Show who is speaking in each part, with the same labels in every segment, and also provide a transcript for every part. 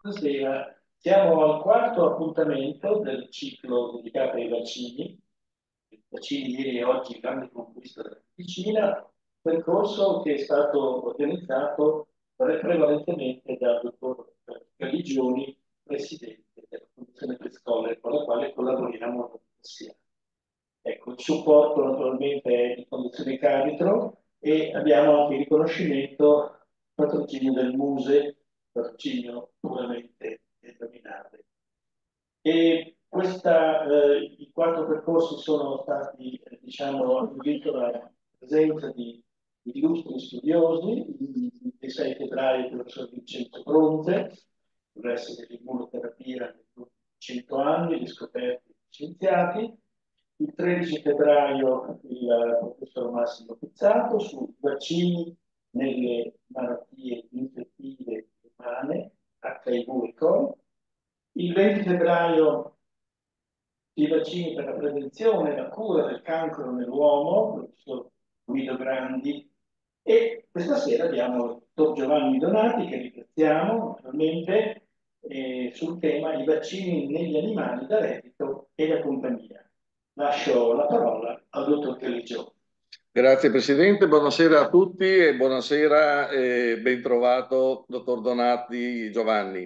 Speaker 1: Buonasera, eh, siamo al quarto appuntamento del ciclo dedicato ai vaccini. I vaccini ieri e oggi, grande conquista della medicina, percorso che è stato organizzato prevalentemente dal dottor Galigioni, presidente della Commissione Prescolaria, con la quale collaboriamo da diversi Ecco, il supporto naturalmente è di Fondazione Caritro e abbiamo anche il riconoscimento patrocinio del Muse, patrocinio puramente denominale. E questa, eh, i quattro percorsi sono stati, eh, diciamo, indicati dalla presenza di illustri studiosi, il 6 febbraio il professor Vincenzo Bronte, progressi dell'immunoterapia negli 100 anni, gli scoperti scienziati, il 13 febbraio il eh, professor Massimo Pizzato su vaccini nelle malattie infettive umane, HIV e COV. Il 20 febbraio i vaccini per la prevenzione e la cura del cancro nell'uomo, il professor Guido Grandi, e questa sera abbiamo il dottor Giovanni Donati, che ringraziamo naturalmente, eh, sul tema i vaccini negli animali da reddito e da compagnia.
Speaker 2: Lascio la parola al dottor Caligio. Grazie Presidente, buonasera a tutti e buonasera e eh, ben trovato Dottor Donati Giovanni.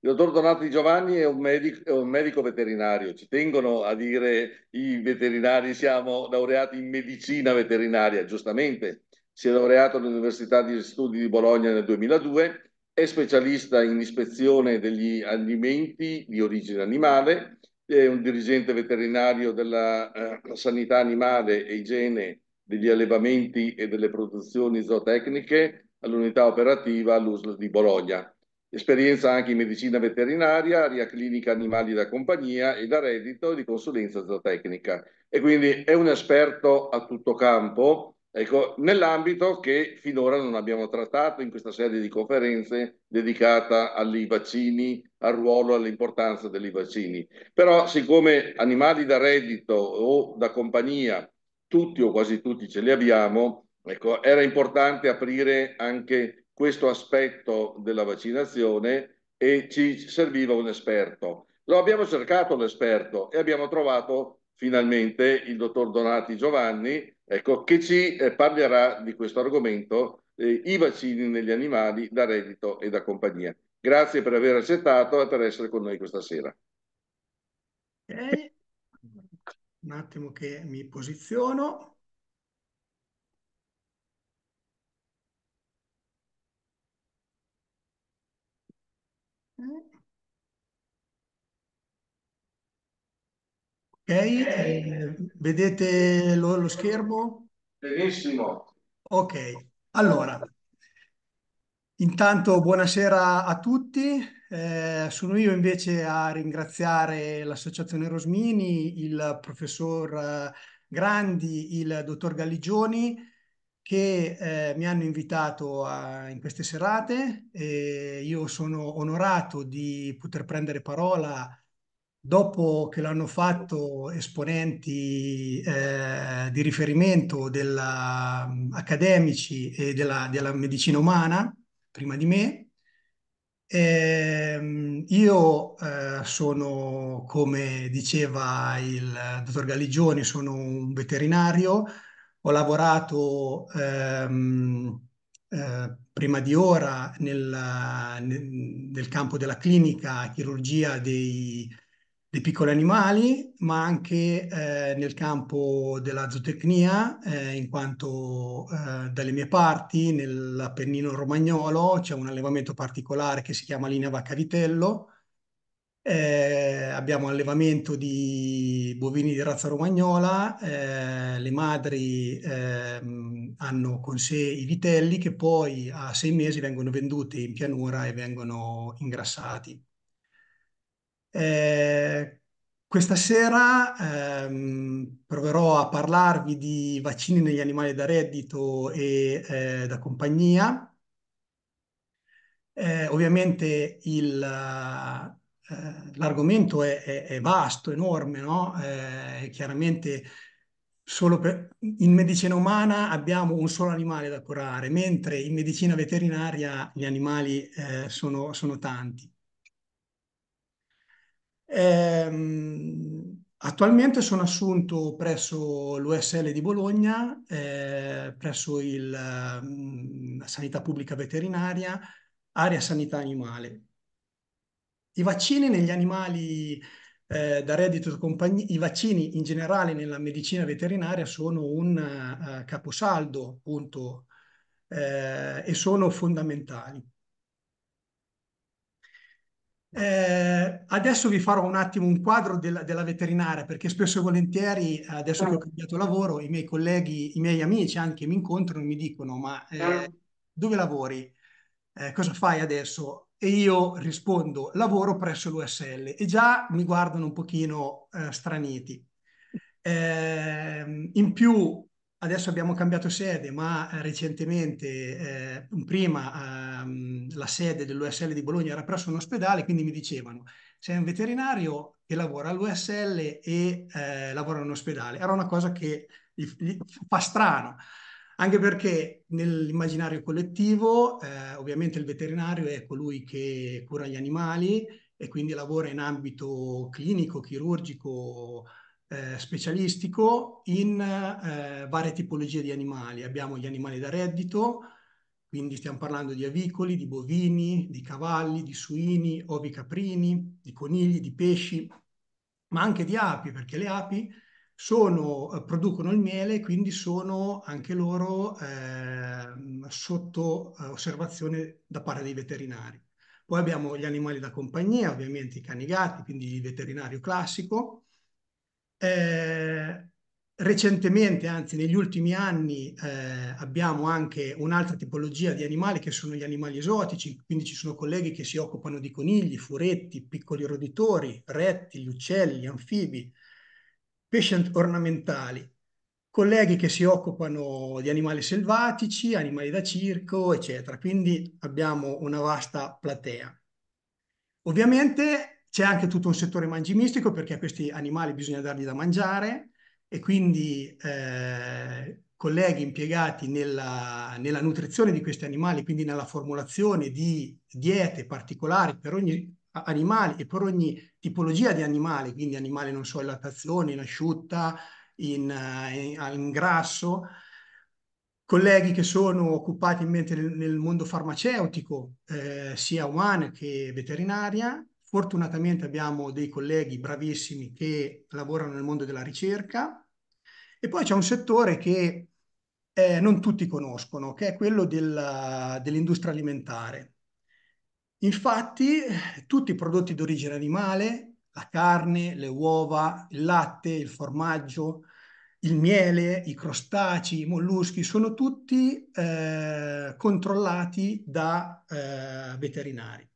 Speaker 2: Il Dottor Donati Giovanni è un, medico, è un medico veterinario, ci tengono a dire i veterinari, siamo laureati in medicina veterinaria, giustamente. Si è laureato all'Università di Studi di Bologna nel 2002, è specialista in ispezione degli alimenti di origine animale, è un dirigente veterinario della eh, sanità animale e igiene degli allevamenti e delle produzioni zootecniche all'unità operativa all'USL di Bologna. Esperienza anche in medicina veterinaria, aria clinica animali da compagnia e da reddito di consulenza zootecnica. E quindi è un esperto a tutto campo, ecco, nell'ambito che finora non abbiamo trattato in questa serie di conferenze dedicata ai vaccini, al ruolo e all'importanza dei vaccini. Però siccome animali da reddito o da compagnia tutti o quasi tutti ce li abbiamo, ecco, era importante aprire anche questo aspetto della vaccinazione e ci serviva un esperto. Lo abbiamo cercato l'esperto e abbiamo trovato finalmente il dottor Donati Giovanni, ecco, che ci eh, parlerà di questo argomento, eh, i vaccini negli animali da reddito e da compagnia. Grazie per aver accettato e per essere con noi questa sera.
Speaker 3: Eh, un attimo che mi posiziono. Ok, eh, vedete lo, lo, schermo?
Speaker 2: Benissimo.
Speaker 3: Ok, allora, intanto buonasera a tutti. Eh, sono io invece a ringraziare l'Associazione Rosmini, il professor eh, Grandi, il dottor Galligioni che eh, mi hanno invitato a, in queste serate e io sono onorato di poter prendere parola dopo che l'hanno fatto esponenti eh, di riferimento della, mm, accademici e della, della medicina umana prima di me Ehm, io eh, sono, come diceva il dottor Galigioni, sono un veterinario, ho lavorato ehm, eh, prima di ora nel, nel, campo della clinica chirurgia dei, dei piccoli animali, ma anche eh, nel campo della zootecnia, eh, in quanto eh, dalle mie parti, nell'Appennino romagnolo, c'è un allevamento particolare che si chiama linea vacca vitello. Eh, abbiamo allevamento di bovini di razza romagnola, eh, le madri ehm, hanno con sé i vitelli che poi a sei mesi vengono venduti in pianura e vengono ingrassati. Eh, questa sera ehm, proverò a parlarvi di vaccini negli animali da reddito e eh, da compagnia. Eh, ovviamente eh, l'argomento è, è, è, vasto, enorme, no? Eh, chiaramente per, in medicina umana abbiamo un solo animale da curare, mentre in medicina veterinaria gli animali eh, sono, sono tanti. Ehm, attualmente sono assunto presso l'USL di Bologna, eh, presso il, la mm, Sanità Pubblica Veterinaria, area sanità animale. I vaccini negli animali eh, da reddito compagnia, i vaccini in generale nella medicina veterinaria sono un uh, caposaldo, appunto, eh, e sono fondamentali. Eh, adesso vi farò un attimo un quadro della, della veterinaria perché spesso e volentieri, eh, adesso che ho certo. cambiato lavoro, i miei colleghi, i miei amici anche mi incontrano e mi dicono ma eh, certo. dove lavori? Eh, cosa fai adesso? E io rispondo lavoro presso l'USL e già mi guardano un pochino eh, straniti. Ehm, in più Adesso abbiamo cambiato sede, ma eh, recentemente, eh, prima ehm, la sede dell'USL di Bologna era presso un ospedale, quindi mi dicevano sei un veterinario che lavora all'USL e eh, lavora in un ospedale. Era una cosa che gli, gli fa strano, anche perché nell'immaginario collettivo eh, ovviamente il veterinario è colui che cura gli animali e quindi lavora in ambito clinico, chirurgico, eh, specialistico in eh, varie tipologie di animali. Abbiamo gli animali da reddito, quindi stiamo parlando di avicoli, di bovini, di cavalli, di suini, ovi caprini, di conigli, di pesci, ma anche di api, perché le api sono, eh, producono il miele, quindi sono anche loro ehm, eh, sotto osservazione da parte dei veterinari. Poi abbiamo gli animali da compagnia, ovviamente i cani e i gatti, quindi il veterinario classico, eh, recentemente, anzi negli ultimi anni, eh, abbiamo anche un'altra tipologia di animali che sono gli animali esotici, quindi ci sono colleghi che si occupano di conigli, furetti, piccoli roditori, rettili, uccelli, anfibi, pesci ornamentali, colleghi che si occupano di animali selvatici, animali da circo, eccetera. Quindi abbiamo una vasta platea. Ovviamente c'è anche tutto un settore mangimistico perché a questi animali bisogna dargli da mangiare e quindi eh, colleghi impiegati nella, nella, nutrizione di questi animali, quindi nella formulazione di diete particolari per ogni animale e per ogni tipologia di animale, quindi animale non so in lattazione, in asciutta, in, eh, in, in grasso, colleghi che sono occupati in nel, nel mondo farmaceutico, eh, sia umana che veterinaria, Fortunatamente abbiamo dei colleghi bravissimi che lavorano nel mondo della ricerca e poi c'è un settore che eh, non tutti conoscono, che è quello del, dell'industria alimentare. Infatti tutti i prodotti d'origine animale, la carne, le uova, il latte, il formaggio, il miele, i crostacei, i molluschi, sono tutti eh, controllati da eh, veterinari.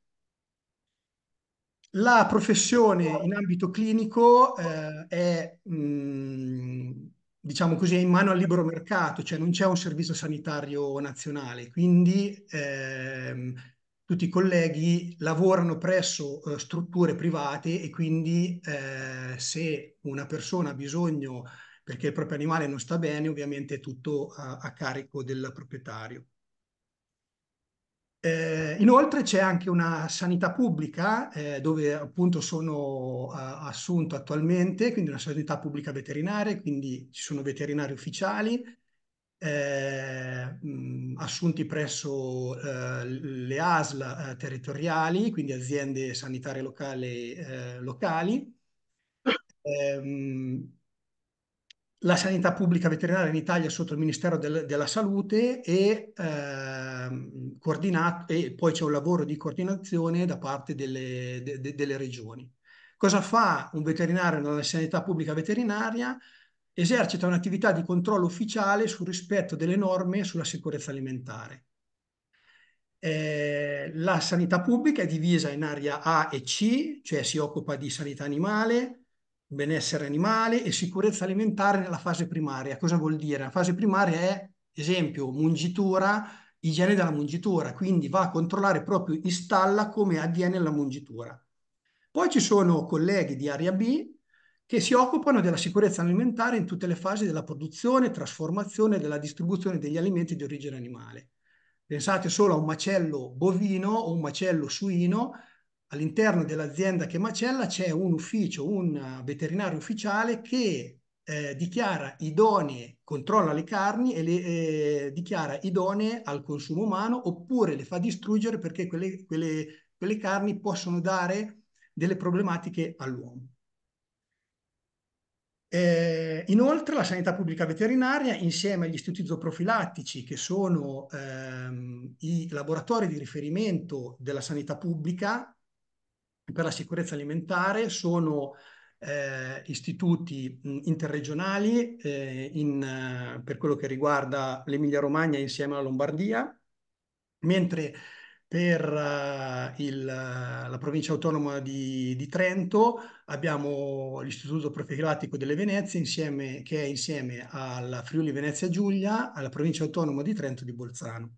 Speaker 3: La professione in ambito clinico eh, è, mh, mm, diciamo così, in mano al libero mercato, cioè non c'è un servizio sanitario nazionale, quindi ehm, tutti i colleghi lavorano presso eh, strutture private e quindi eh, se una persona ha bisogno perché il proprio animale non sta bene, ovviamente è tutto a, a carico del proprietario. Eh, inoltre c'è anche una sanità pubblica eh, dove appunto sono uh, assunto attualmente, quindi una sanità pubblica veterinaria, quindi ci sono veterinari ufficiali eh, assunti presso eh, le ASL eh, territoriali, quindi aziende sanitarie locali. Eh, locali. Mh, ehm, la sanità pubblica veterinaria in Italia sotto il Ministero del, della Salute e, ehm, e poi c'è un lavoro di coordinazione da parte delle, de, de, delle regioni. Cosa fa un veterinario nella sanità pubblica veterinaria? Esercita un'attività di controllo ufficiale sul rispetto delle norme sulla sicurezza alimentare. Eh, la sanità pubblica è divisa in area A e C, cioè si occupa di sanità animale, benessere animale e sicurezza alimentare nella fase primaria. Cosa vuol dire? La fase primaria è, esempio, mungitura, igiene della mungitura, quindi va a controllare proprio in stalla come avviene la mungitura. Poi ci sono colleghi di area B che si occupano della sicurezza alimentare in tutte le fasi della produzione, trasformazione e della distribuzione degli alimenti di origine animale. Pensate solo a un macello bovino o un macello suino all'interno dell'azienda che macella c'è un ufficio, un eh, veterinario ufficiale che eh, dichiara idonee, controlla le carni e le eh, dichiara idonee al consumo umano oppure le fa distruggere perché quelle, quelle, quelle carni possono dare delle problematiche all'uomo. Eh, inoltre la sanità pubblica veterinaria insieme agli istituti zooprofilattici che sono ehm, i laboratori di riferimento della sanità pubblica per la sicurezza alimentare sono eh, istituti interregionali eh, in, eh, per quello che riguarda l'Emilia-Romagna insieme alla Lombardia, mentre per uh, il, la provincia autonoma di, di, Trento abbiamo l'Istituto Profilattico delle Venezie insieme, che è insieme alla Friuli Venezia Giulia, alla provincia autonoma di Trento di Bolzano.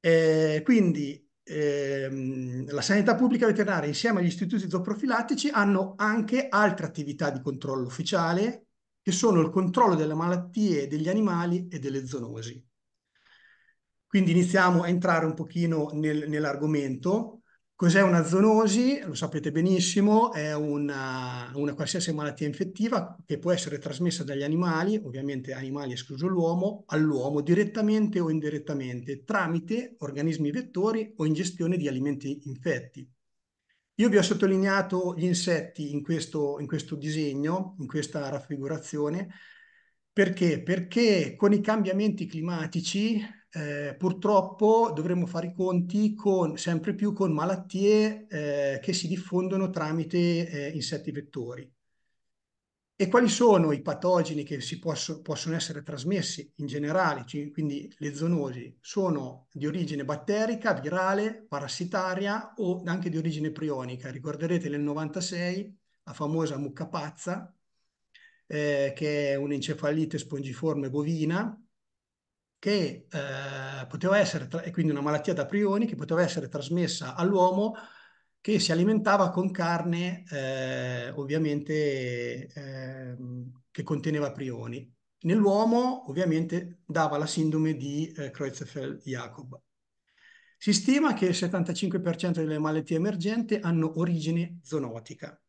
Speaker 3: Eh, quindi ehm, la sanità pubblica veterinaria insieme agli istituti zooprofilattici hanno anche altre attività di controllo ufficiale che sono il controllo delle malattie degli animali e delle zoonosi. Quindi iniziamo a entrare un pochino nel, nell'argomento. Cos'è una zoonosi? Lo sapete benissimo, è una, eh, una, qualsiasi malattia infettiva che può essere trasmessa dagli animali, ovviamente animali escluso l'uomo, all'uomo direttamente o indirettamente tramite organismi vettori o ingestione di alimenti infetti. Io vi ho sottolineato gli insetti in questo, in questo disegno, in questa raffigurazione, perché? Perché con i cambiamenti climatici eh, purtroppo dovremmo fare i conti con, sempre più con malattie eh, che si diffondono tramite eh, insetti vettori. E quali sono i patogeni che posso, possono essere trasmessi in generale, quindi le zoonosi? Sono di origine batterica, virale, parassitaria o anche di origine prionica. Ricorderete nel 96 la famosa mucca pazza, eh, che è un'encefalite spongiforme bovina, che eh, poteva essere, tra- quindi una malattia da prioni, che poteva essere trasmessa all'uomo che si alimentava con carne eh, ovviamente eh, che conteneva prioni. Nell'uomo ovviamente dava la sindrome di eh, Creutzfeldt-Jacob. Si stima che il 75% delle malattie emergenti hanno origine zoonotica.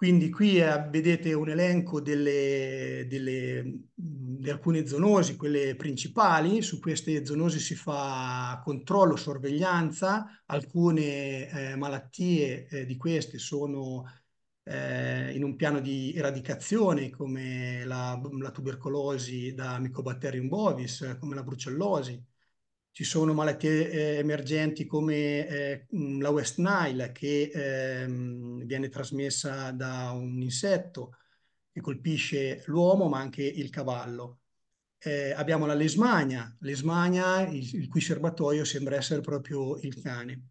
Speaker 3: Quindi qui eh, vedete un elenco delle, delle, di alcune zoonosi, quelle principali, su queste zoonosi si fa controllo, sorveglianza, alcune eh, malattie eh, di queste sono eh, in un piano di eradicazione come la, la tubercolosi da Mycobaterium bovis, come la brucellosi, ci sono malattie eh, emergenti come eh, mm, la West Nile che ehm, viene trasmessa da un insetto che colpisce l'uomo ma anche il cavallo. Eh, abbiamo la lesmania, lesmania il, il cui serbatoio sembra essere proprio il cane.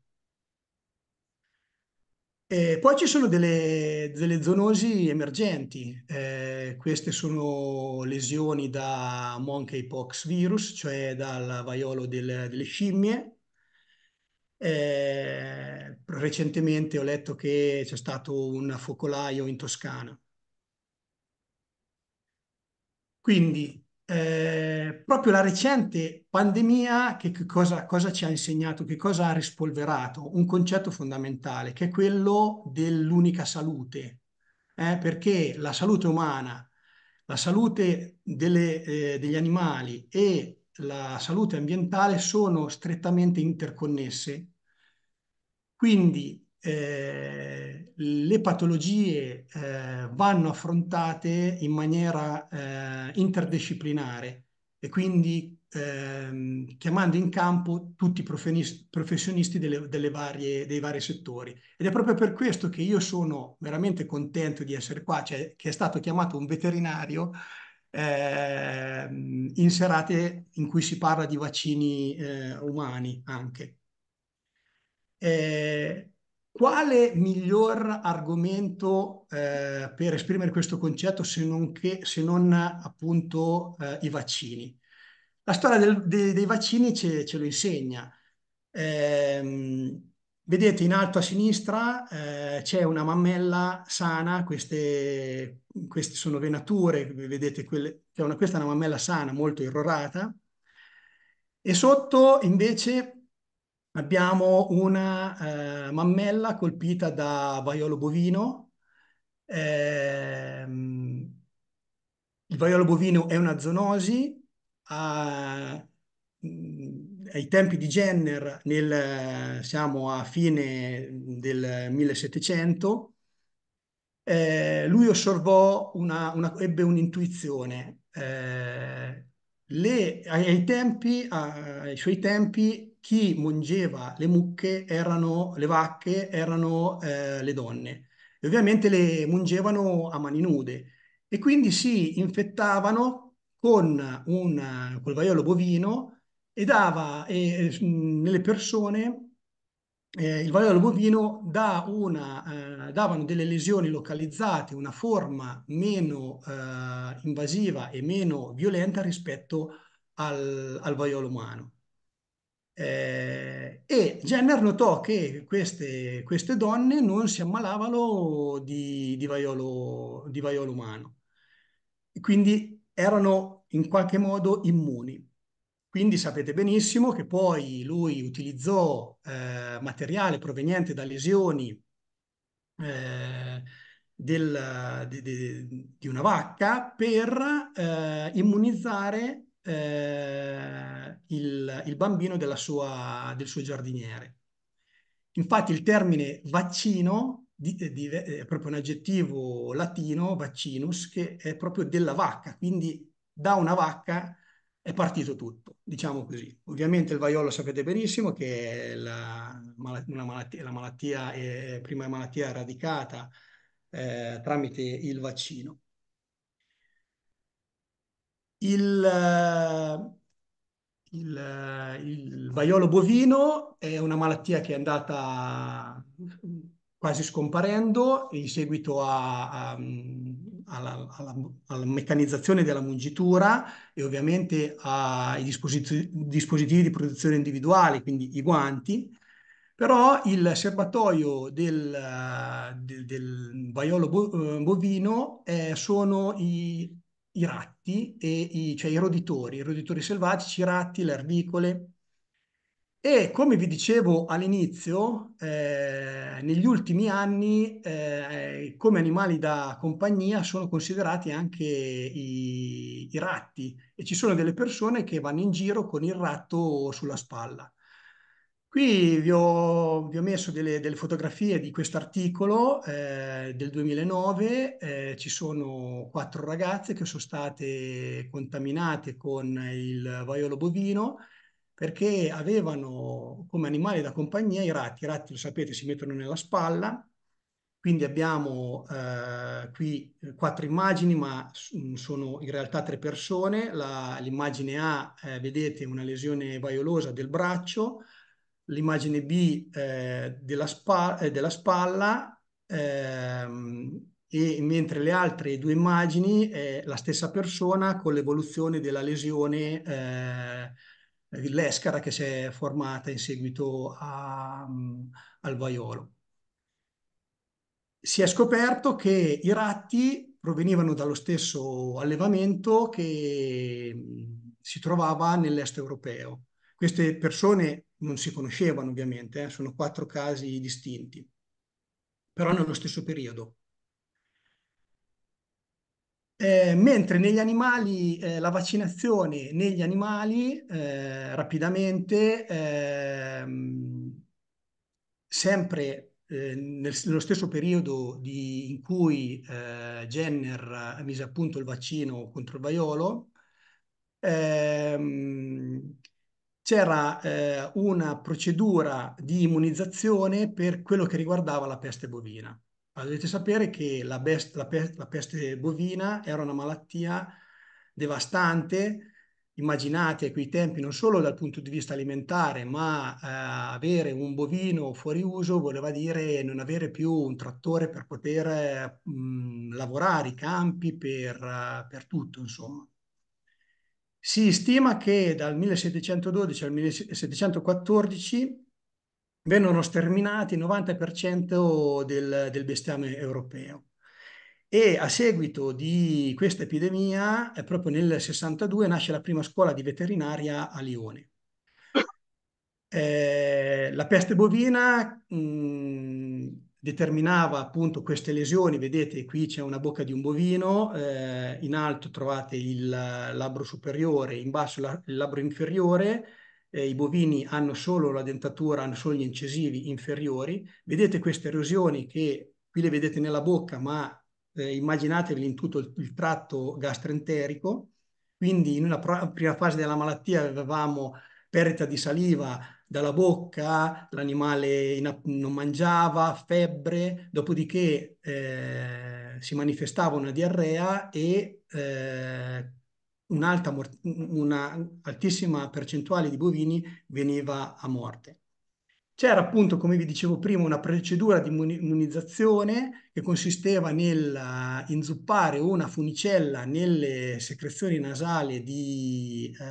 Speaker 3: Eh, poi ci sono delle, delle zoonosi emergenti, eh, queste sono lesioni da monkeypox virus, cioè dal vaiolo del, delle scimmie. Eh, recentemente ho letto che c'è stato un focolaio in Toscana. Quindi eh, proprio la recente pandemia che, che cosa, cosa, ci ha insegnato, che cosa ha rispolverato? Un concetto fondamentale che è quello dell'unica salute, eh, perché la salute umana, la salute delle, eh, degli animali e la salute ambientale sono strettamente interconnesse. Quindi eh, le patologie eh, vanno affrontate in maniera eh, interdisciplinare e quindi ehm, chiamando in campo tutti i professionisti delle, delle varie, dei vari settori. Ed è proprio per questo che io sono veramente contento di essere qua, cioè che è stato chiamato un veterinario ehm, in serate in cui si parla di vaccini eh, umani anche. Eh, quale miglior argomento eh, per esprimere questo concetto se non, che, se non appunto eh, i vaccini? La storia del, de, dei vaccini ce, ce lo insegna. Eh, vedete in alto a sinistra eh, c'è una mammella sana, queste, queste sono venature, vedete quelle, cioè una, questa è una mammella sana molto irrorata e sotto invece Abbiamo una eh, mammella colpita da vaiolo bovino. Eh, il vaiolo bovino è una zoonosi. A, mm, ai tempi di Jenner, nel, siamo a fine del 1700, eh, lui osservò una, una, ebbe un'intuizione. Eh, le, ai, tempi, ai suoi tempi chi mungeva le mucche erano le vacche, erano eh, le donne. E ovviamente le mungevano a mani nude e quindi si infettavano con un col vaiolo bovino e dava eh, nelle persone eh, il vaiolo bovino da una, eh, davano delle lesioni localizzate, una forma meno eh, invasiva e meno violenta rispetto al, al vaiolo umano. Eh, e Jenner notò che queste, queste, donne non si ammalavano di, di, vaiolo, di vaiolo umano, quindi erano in qualche modo immuni. Quindi sapete benissimo che poi lui utilizzò eh, materiale proveniente da lesioni eh, del, di, di, una vacca per eh, immunizzare eh, il, il, bambino sua, del suo giardiniere. Infatti il termine vaccino di, eh, di, eh, è proprio un aggettivo latino, vaccinus, che è proprio della vacca, quindi da una vacca è partito tutto, diciamo così. Ovviamente il vaiolo sapete benissimo che è la, una malattia, la malattia è, eh, prima malattia radicata eh, tramite il vaccino. Il, eh, il, eh, il vaiolo bovino è una malattia che è andata quasi scomparendo in seguito a, a, alla, alla, alla, meccanizzazione della mungitura e ovviamente ai dispositivi, dispositivi di protezione individuale, quindi i guanti, però il serbatoio del, eh, del, del vaiolo bovino eh, sono i, i ratti, e i, cioè i roditori, i roditori selvatici, i ratti, le ardicole. E come vi dicevo all'inizio, eh, negli ultimi anni eh, come animali da compagnia sono considerati anche i, i ratti e ci sono delle persone che vanno in giro con il ratto sulla spalla. Qui vi ho, vi ho messo delle, delle, fotografie di questo articolo eh, del 2009, eh, ci sono quattro ragazze che sono state contaminate con il vaiolo bovino perché avevano come animali da compagnia i ratti, i ratti lo sapete si mettono nella spalla, quindi abbiamo eh, qui quattro immagini, ma sono in realtà tre persone. l'immagine A, eh, vedete, una lesione vaiolosa del braccio, l'immagine B eh, della, spa, eh, della, spalla ehm, e mentre le altre due immagini è eh, la stessa persona con l'evoluzione della lesione eh, l'escara che si è formata in seguito a, um, al vaiolo. Si è scoperto che i ratti provenivano dallo stesso allevamento che si trovava nell'est europeo queste persone non si conoscevano ovviamente, eh, sono quattro casi distinti, però nello stesso periodo. Eh, mentre negli animali, eh, la vaccinazione negli animali eh, rapidamente, ehm, sempre eh, nel, nello stesso periodo di, in cui eh, Jenner mise a punto il vaccino contro il vaiolo, eh, c'era eh, una procedura di immunizzazione per quello che riguardava la peste bovina. Allora, dovete sapere che la, best, la, pe- la peste bovina era una malattia devastante, immaginate a quei tempi non solo dal punto di vista alimentare, ma eh, avere un bovino fuori uso voleva dire non avere più un trattore per poter mh, mm, lavorare i campi, per, per tutto, insomma. Si stima che dal 1712 al 1714 vennero sterminati il 90% del, del bestiame europeo e a seguito di questa epidemia, eh, proprio nel 62, nasce la prima scuola di veterinaria a Lione. Eh, la peste bovina mh, mm, determinava appunto queste lesioni, vedete qui c'è una bocca di un bovino, eh, in alto trovate il labbro superiore, in basso la, il labbro inferiore, eh, i bovini hanno solo la dentatura, hanno solo gli incisivi inferiori, vedete queste erosioni che qui le vedete nella bocca ma eh, immaginatevi in tutto il, il tratto gastroenterico, quindi in una prima fase della malattia avevamo perdita di saliva dalla bocca, l'animale non mangiava, febbre, dopodiché eh, si manifestava una diarrea e eh, un'altissima percentuale di bovini veniva a morte. C'era appunto, come vi dicevo prima, una procedura di immunizzazione che consisteva nel eh, inzuppare una funicella nelle secrezioni nasali di eh,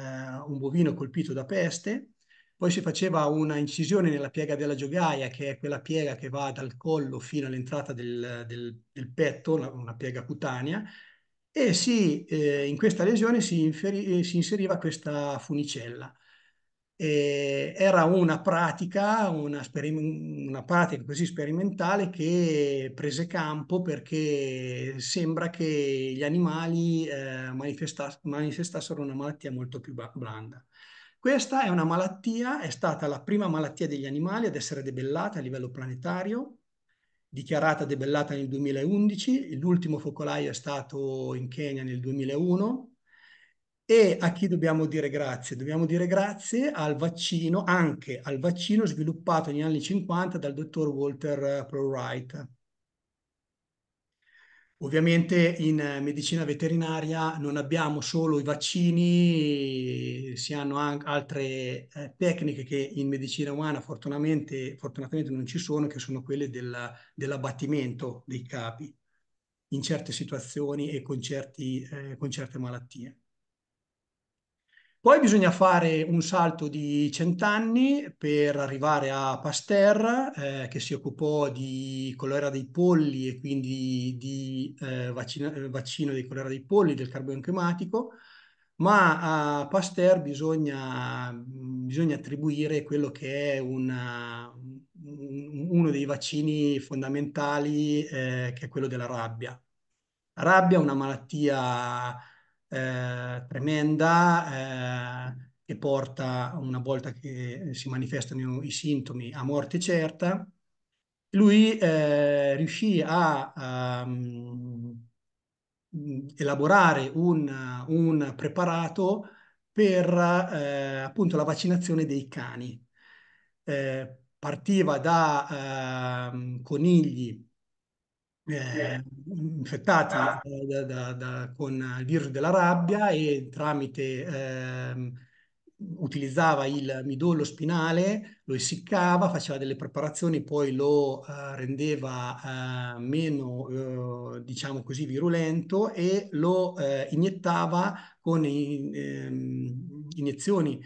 Speaker 3: un bovino colpito da peste, poi si faceva una incisione nella piega della giogaia, che è quella piega che va dal collo fino all'entrata del, del, del petto, una, una, piega cutanea, e si, eh, in questa lesione si, inferi- eh, si inseriva questa funicella eh, era una pratica, una, una pratica così sperimentale che prese campo perché sembra che gli animali eh, manifestass manifestassero una malattia molto più blanda. Questa è una malattia, è stata la prima malattia degli animali ad essere debellata a livello planetario, dichiarata debellata nel 2011, l'ultimo focolaio è stato in Kenya nel 2001, e a chi dobbiamo dire grazie? Dobbiamo dire grazie al vaccino, anche al vaccino sviluppato negli anni 50 dal dottor Walter eh, Prowright. Ovviamente in eh, medicina veterinaria non abbiamo solo i vaccini, si hanno anche altre eh, tecniche che in medicina umana fortunatamente, fortunatamente, non ci sono, che sono quelle del, dell'abbattimento dei capi in certe situazioni e con, certi, eh, con certe malattie. Poi bisogna fare un salto di cent'anni per arrivare a Pasteur, eh, che si occupò di colera dei polli e quindi di eh, vaccino, vaccino di colera dei polli, del carbonio climatico, ma a Pasteur bisogna, bisogna attribuire quello che è una, uno dei vaccini fondamentali, eh, che è quello della rabbia. La rabbia è una malattia eh, tremenda eh, che porta, una volta che si manifestano i sintomi, a morte certa. Lui eh, riuscì a, a ehm, elaborare un, un, preparato per eh, appunto la vaccinazione dei cani. Eh, partiva da eh, conigli eh, infettati eh, da, da, da, con il virus della rabbia e tramite eh, utilizzava il midollo spinale, lo essiccava, faceva delle preparazioni, poi lo eh, rendeva eh, meno, eh, diciamo così, virulento e lo iniettava con in, ehm, iniezioni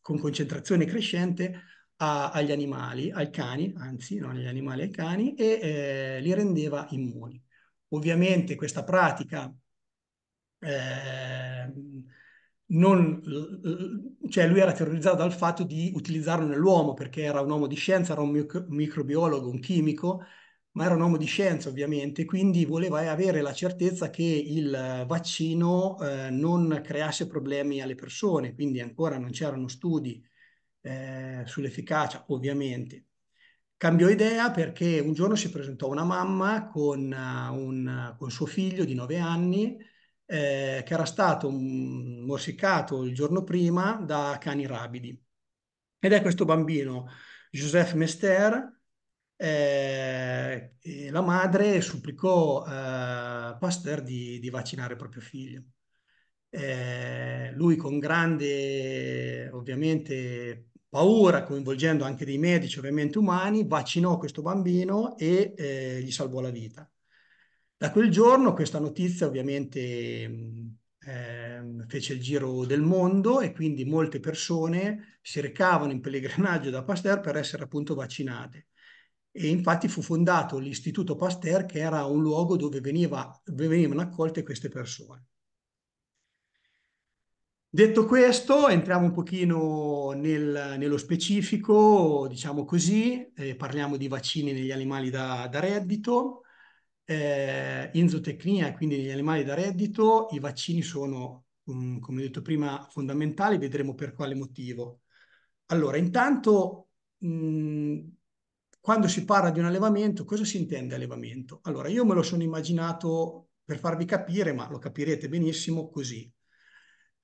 Speaker 3: con concentrazione crescente a, agli animali, ai cani, anzi non agli animali, ai cani, e eh, li rendeva immuni. Ovviamente questa pratica eh, non, cioè lui era terrorizzato dal fatto di utilizzarlo nell'uomo perché era un uomo di scienza, era un microbiologo, un chimico, ma era un uomo di scienza ovviamente, quindi voleva avere la certezza che il vaccino eh, non creasse problemi alle persone, quindi ancora non c'erano studi eh, sull'efficacia, ovviamente. Cambiò idea perché un giorno si presentò una mamma con, eh, un, con suo figlio di nove anni eh, che era stato mm, morsicato il giorno prima da cani rabidi. Ed è questo bambino, Joseph Mester, eh, la madre supplicò eh, Pasteur di, di vaccinare proprio figlio. Eh, lui con grande, ovviamente, paura, coinvolgendo anche dei medici ovviamente umani, vaccinò questo bambino e eh, gli salvò la vita. Da quel giorno questa notizia ovviamente eh, fece il giro del mondo e quindi molte persone si recavano in pellegrinaggio da Pasteur per essere appunto vaccinate. E infatti fu fondato l'Istituto Pasteur che era un luogo dove veniva, venivano accolte queste persone. Detto questo, entriamo un pochino nel, nello specifico, diciamo così, eh, parliamo di vaccini negli animali da, da reddito. Eh, in zootecnia, quindi negli animali da reddito, i vaccini sono, um, come ho detto prima, fondamentali, vedremo per quale motivo. Allora, intanto, mh, mm, quando si parla di un allevamento, cosa si intende allevamento? Allora, io me lo sono immaginato per farvi capire, ma lo capirete benissimo così.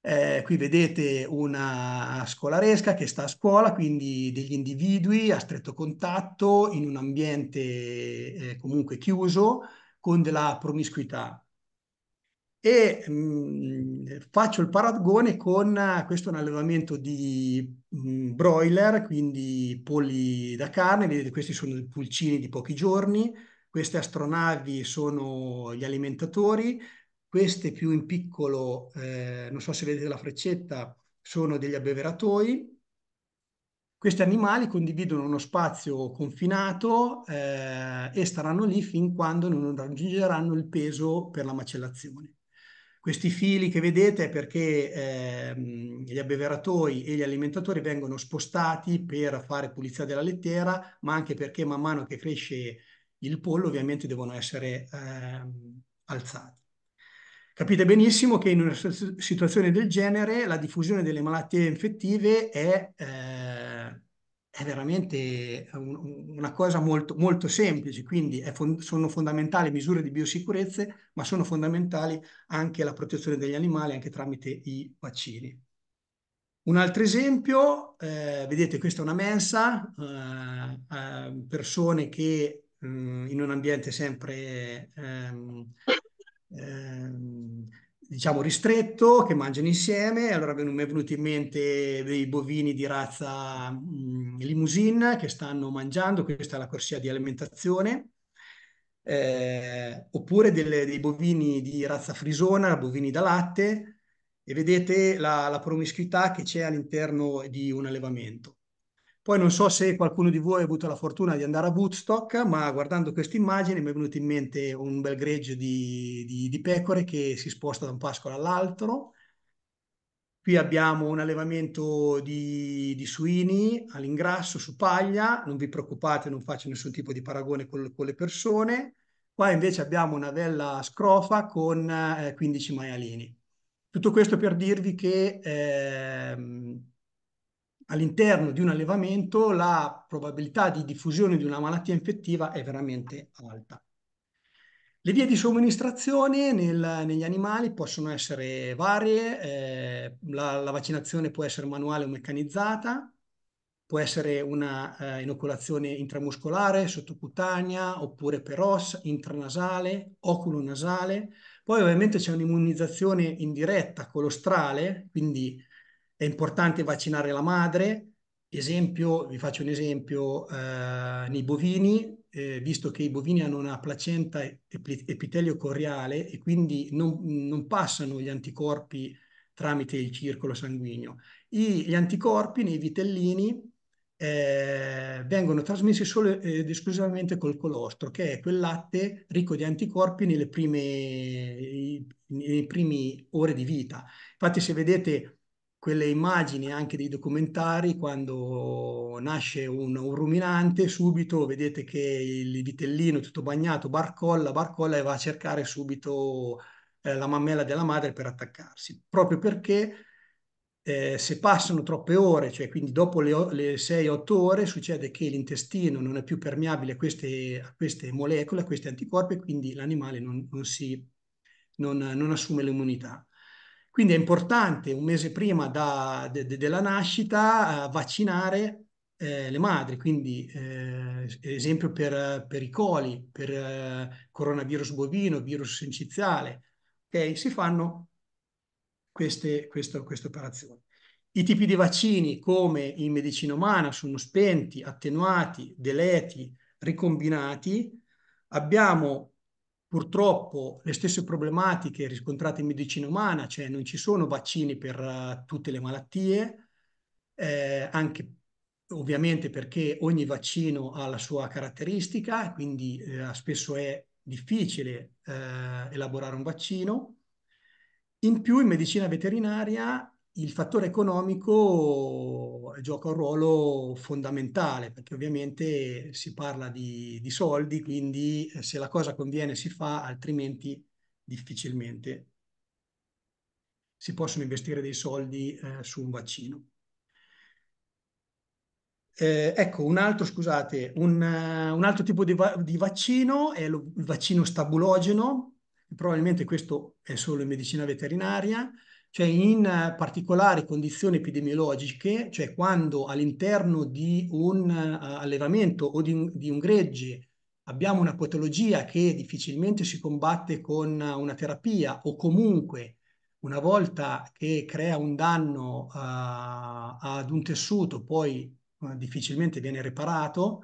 Speaker 3: Eh, qui vedete una scolaresca che sta a scuola, quindi degli individui a stretto contatto in un ambiente eh, comunque chiuso con della promiscuità. E mh, mm, faccio il paragone con eh, questo un allevamento di mh, mm, broiler, quindi polli da carne, vedete questi sono i pulcini di pochi giorni, queste astronavi sono gli alimentatori, queste più in piccolo, eh, non so se vedete la freccetta, sono degli abbeveratoi. Questi animali condividono uno spazio confinato eh, e staranno lì fin quando non raggiungeranno il peso per la macellazione. Questi fili che vedete è perché eh, gli abbeveratoi e gli alimentatori vengono spostati per fare pulizia della lettiera, ma anche perché man mano che cresce il pollo ovviamente devono essere eh, alzati. Capite benissimo che in una situazione del genere la diffusione delle malattie infettive è, eh, è veramente un, una cosa molto, molto semplice, quindi fond sono fondamentali misure di biosicurezza, ma sono fondamentali anche la protezione degli animali anche tramite i vaccini. Un altro esempio, eh, vedete questa è una mensa, eh, persone che mh, mm, in un ambiente sempre ehm, Ehm, diciamo ristretto che mangiano insieme. Allora mi è venuto in mente dei bovini di razza mh, mm, limousine che stanno mangiando, questa è la corsia di alimentazione. Eh, oppure delle, dei bovini di razza frisona, bovini da latte, e vedete la, la promiscuità che c'è all'interno di un allevamento. Poi non so se qualcuno di voi ha avuto la fortuna di andare a Woodstock, ma guardando questa immagine mi è venuto in mente un bel greggio di, di, di pecore che si sposta da un pascolo all'altro. Qui abbiamo un allevamento di, di, suini all'ingrasso su paglia, non vi preoccupate, non faccio nessun tipo di paragone con, con le persone. Qua invece abbiamo una bella scrofa con eh, 15 maialini. Tutto questo per dirvi che... Eh, all'interno di un allevamento la probabilità di diffusione di una malattia infettiva è veramente alta. Le vie di somministrazione nel, negli animali possono essere varie, eh, la, la, vaccinazione può essere manuale o meccanizzata, può essere una eh, inoculazione intramuscolare, sottocutanea, oppure per os, intranasale, oculonasale. Poi ovviamente c'è un'immunizzazione indiretta, colostrale, quindi è importante vaccinare la madre, esempio, vi faccio un esempio, eh, nei bovini, eh, visto che i bovini hanno una placenta epitelio coriale e quindi non, non passano gli anticorpi tramite il circolo sanguigno. I, gli anticorpi nei vitellini eh, vengono trasmessi solo ed esclusivamente col colostro, che è quel latte ricco di anticorpi nelle prime, i, nelle prime ore di vita. Infatti, se vedete quelle immagini anche dei documentari quando nasce un, un, ruminante, subito vedete che il vitellino tutto bagnato barcolla, barcolla e va a cercare subito eh, la mammella della madre per attaccarsi, proprio perché eh, se passano troppe ore, cioè quindi dopo le, le 6-8 ore, succede che l'intestino non è più permeabile a queste, a queste molecole, a questi anticorpi, e quindi l'animale non, non, si, non, non assume l'immunità. Quindi è importante un mese prima da, de, de, della nascita eh, vaccinare eh, le madri, quindi eh, esempio per, per, i coli, per eh, coronavirus bovino, virus sinciziale, okay? si fanno queste, queste, queste operazioni. I tipi di vaccini come in medicina umana sono spenti, attenuati, deleti, ricombinati. Abbiamo Purtroppo le stesse problematiche riscontrate in medicina umana, cioè non ci sono vaccini per uh, tutte le malattie, eh, anche ovviamente perché ogni vaccino ha la sua caratteristica, quindi eh, spesso è difficile eh, elaborare un vaccino. In più in medicina veterinaria il fattore economico gioca un ruolo fondamentale perché ovviamente si parla di, di, soldi, quindi eh, se la cosa conviene si fa, altrimenti difficilmente si possono investire dei soldi eh, su un vaccino. Eh, ecco, un altro, scusate, un, uh, un altro tipo di, va di vaccino è il vaccino stabulogeno, probabilmente questo è solo in medicina veterinaria, cioè in eh, particolari condizioni epidemiologiche, cioè quando all'interno di un uh, allevamento o di un, di un gregge abbiamo una patologia che difficilmente si combatte con una terapia o comunque una volta che crea un danno uh, ad un tessuto poi uh, difficilmente viene riparato,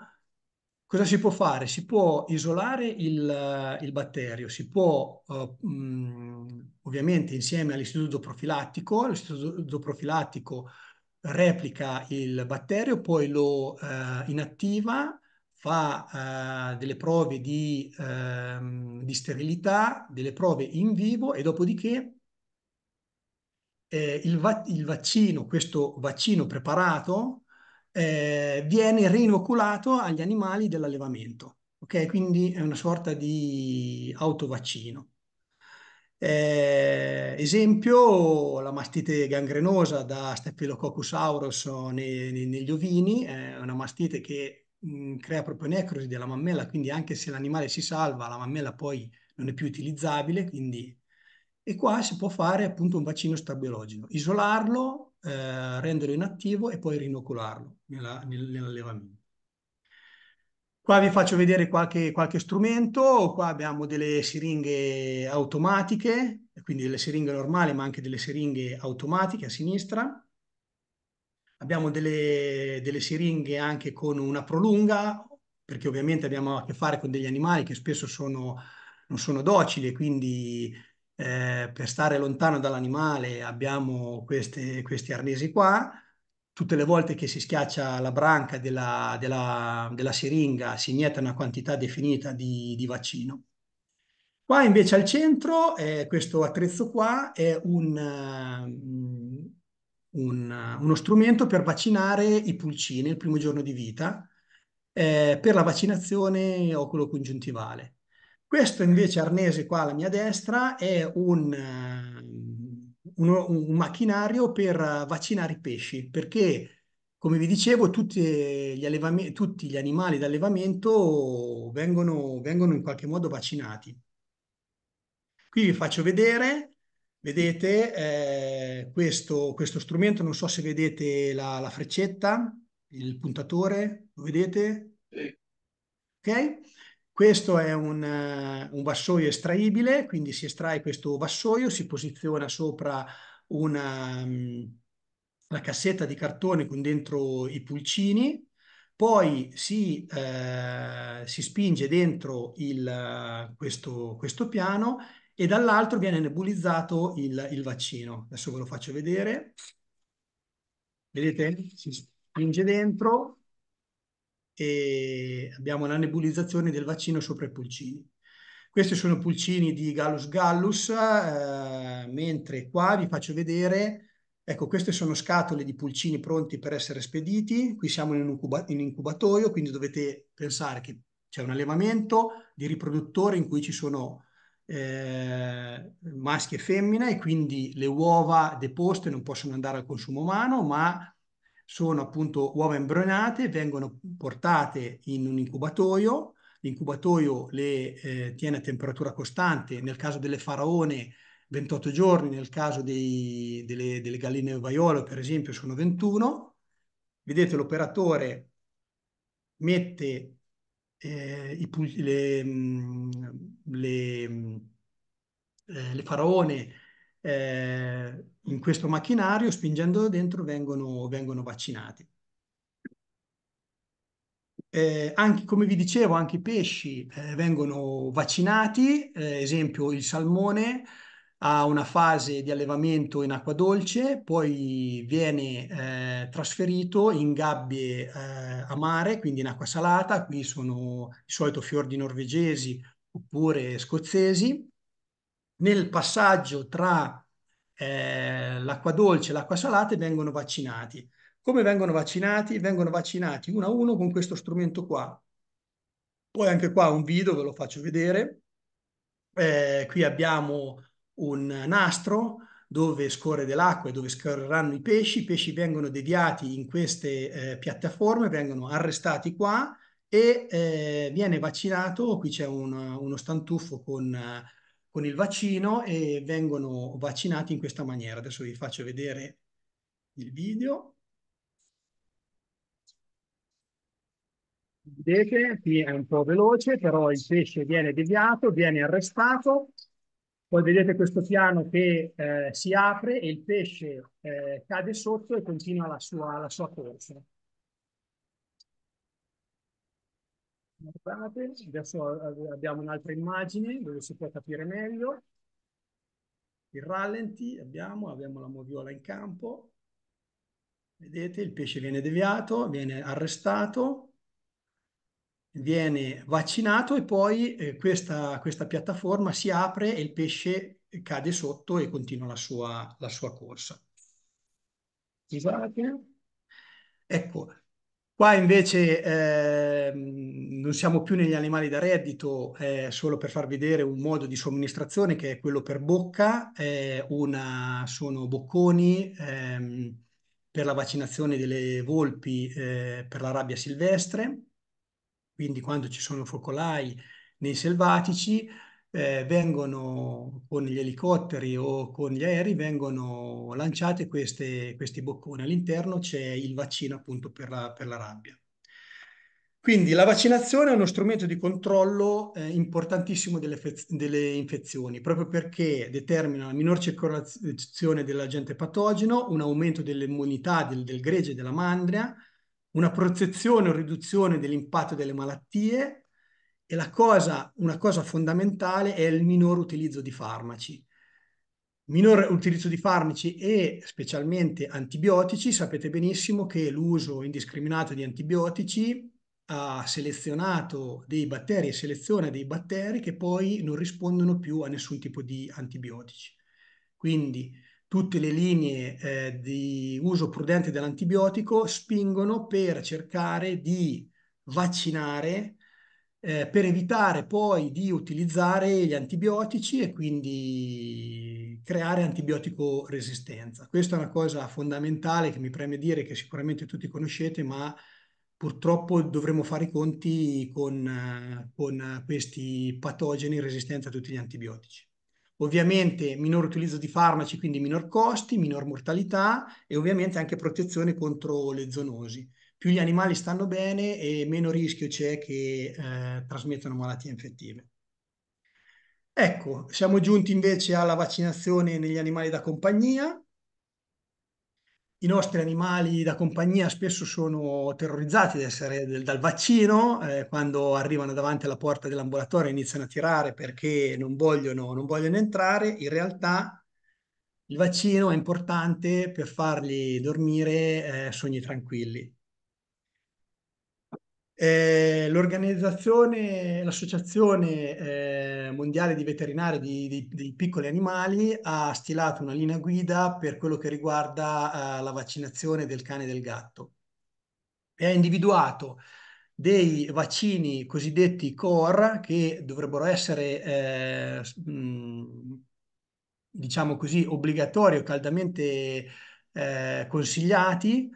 Speaker 3: cosa si può fare? Si può isolare il, il batterio, si può uh, mh, ovviamente insieme all'istituto profilattico, l'istituto profilattico replica il batterio, poi lo eh, inattiva, fa eh, delle prove di, ehm, di, sterilità, delle prove in vivo e dopodiché eh, il, va- il, vaccino, questo vaccino preparato, eh, viene rinoculato agli animali dell'allevamento. Okay? Quindi è una sorta di autovaccino. Eh, esempio, la mastite gangrenosa da Staphylococcus aurus nei, negli ovini eh, è una mastite che mh, mm, crea proprio necrosi della mammella, quindi anche se l'animale si salva, la mammella poi non è più utilizzabile, quindi... e qua si può fare appunto un vaccino stabiologeno, isolarlo, eh, renderlo inattivo e poi rinocularlo nell'allevamento. Qua vi faccio vedere qualche, qualche strumento, qua abbiamo delle siringhe automatiche, quindi delle siringhe normali ma anche delle siringhe automatiche a sinistra. Abbiamo delle, delle siringhe anche con una prolunga, perché ovviamente abbiamo a che fare con degli animali che spesso sono, non sono docili e quindi eh, per stare lontano dall'animale abbiamo queste, questi arnesi qua tutte le volte che si schiaccia la branca della, della, della siringa si inietta una quantità definita di, di vaccino. Qua invece al centro, eh, questo attrezzo qua è un, eh, un, eh, uno strumento per vaccinare i pulcini il primo giorno di vita eh, per la vaccinazione oculocongiuntivale. Questo invece arnese qua alla mia destra è un eh, un, un macchinario per eh, vaccinare i pesci, perché come vi dicevo, tutti eh, gli, allevami- tutti gli animali d'allevamento vengono, vengono, in qualche modo vaccinati. Qui vi faccio vedere, vedete eh, questo, questo, strumento, non so se vedete la, la freccetta, il puntatore, lo vedete? Sì. Ok? Questo è un, eh, un, vassoio estraibile, quindi si estrae questo vassoio, si posiziona sopra una, ehm, una cassetta di cartone con dentro i pulcini, poi si, eh, si spinge dentro il, questo, questo, piano e dall'altro viene nebulizzato il, il vaccino. Adesso ve lo faccio vedere. Vedete? Si spinge dentro, e abbiamo la nebulizzazione del vaccino sopra i pulcini. Questi sono pulcini di Gallus gallus, eh, mentre qua vi faccio vedere, ecco queste sono scatole di pulcini pronti per essere spediti, qui siamo in un, incuba in incubatoio, quindi dovete pensare che c'è un allevamento di riproduttore in cui ci sono eh, maschi e femmine e quindi le uova deposte non possono andare al consumo umano, ma sono appunto uova imbronate, vengono portate in un incubatoio, l'incubatoio le eh, tiene a temperatura costante, nel caso delle faraone 28 giorni, nel caso dei, delle, delle galline ovaiolo per esempio sono 21. Vedete l'operatore mette eh, i, le, mm, le, mm, eh, le, faraone eh, in questo macchinario, spingendo dentro, vengono, vengono vaccinati. Eh, anche, come vi dicevo, anche i pesci eh, vengono vaccinati, eh, esempio il salmone ha una fase di allevamento in acqua dolce, poi viene eh, trasferito in gabbie eh, a mare, quindi in acqua salata, qui sono di solito fiordi norvegesi oppure scozzesi. Nel passaggio tra eh, l'acqua dolce l'acqua salata e vengono vaccinati. Come vengono vaccinati? Vengono vaccinati uno a uno con questo strumento qua. Poi anche qua un video, ve lo faccio vedere. Eh, qui abbiamo un nastro dove scorre dell'acqua e dove scorreranno i pesci. I pesci vengono deviati in queste eh, piattaforme, vengono arrestati qua e eh, viene vaccinato. Qui c'è un, uno stantuffo con con il vaccino e vengono vaccinati in questa maniera. Adesso vi faccio vedere il video.
Speaker 1: Vedete, qui è un po' veloce, però il pesce viene deviato, viene arrestato. Poi vedete questo piano che eh, si apre e il pesce eh, cade sotto e continua la sua, la sua corsa. Guardate, adesso eh, abbiamo un'altra immagine dove si può
Speaker 3: capire meglio. Il rallenti abbiamo, abbiamo la moviola in campo. Vedete, il pesce viene deviato, viene arrestato, viene vaccinato e poi eh, questa, questa, piattaforma si apre e il pesce cade sotto e continua la sua, la sua corsa. Scusate. Ecco, Qua invece eh, non siamo più negli animali da reddito, eh, solo per far vedere un modo di somministrazione che è quello per bocca, eh, una, sono bocconi ehm, per la vaccinazione delle volpi eh, per la rabbia silvestre, quindi quando ci sono focolai nei selvatici, eh, vengono con gli elicotteri o con gli aerei vengono lanciate queste, questi bocconi. All'interno c'è il vaccino appunto per la, per la, rabbia. Quindi la vaccinazione è uno strumento di controllo eh, importantissimo delle, delle, infezioni, proprio perché determina una minor circolazione dell'agente patogeno, un aumento dell'immunità del, del gregge e della mandria, una protezione o riduzione dell'impatto delle malattie, e la cosa, una cosa fondamentale è il minore utilizzo di farmaci. Minore utilizzo di farmaci e specialmente antibiotici, sapete benissimo che l'uso indiscriminato di antibiotici ha selezionato dei batteri e seleziona dei batteri che poi non rispondono più a nessun tipo di antibiotici. Quindi tutte le linee eh, di uso prudente dell'antibiotico spingono per cercare di vaccinare eh, per evitare poi di utilizzare gli antibiotici e quindi creare antibiotico resistenza. Questa è una cosa fondamentale che mi preme dire che sicuramente tutti conoscete, ma purtroppo dovremo fare i conti con, eh, con questi patogeni resistenti a tutti gli antibiotici. Ovviamente minor utilizzo di farmaci, quindi minor costi, minor mortalità e ovviamente anche protezione contro le zoonosi più gli animali stanno bene e meno rischio c'è che eh, trasmettano malattie infettive. Ecco, siamo giunti invece alla vaccinazione negli animali da compagnia. I nostri animali da compagnia spesso sono terrorizzati del, dal vaccino, eh, quando arrivano davanti alla porta dell'ambulatorio iniziano a tirare perché non vogliono, non vogliono entrare. In realtà il vaccino è importante per farli dormire eh, sogni tranquilli. Eh, l'organizzazione, l'Associazione eh, Mondiale di Veterinari di, di, di, Piccoli Animali ha stilato una linea guida per quello che riguarda eh, la vaccinazione del cane e del gatto e ha individuato dei vaccini cosiddetti core che dovrebbero essere, eh, mh, diciamo così, obbligatori o caldamente eh, consigliati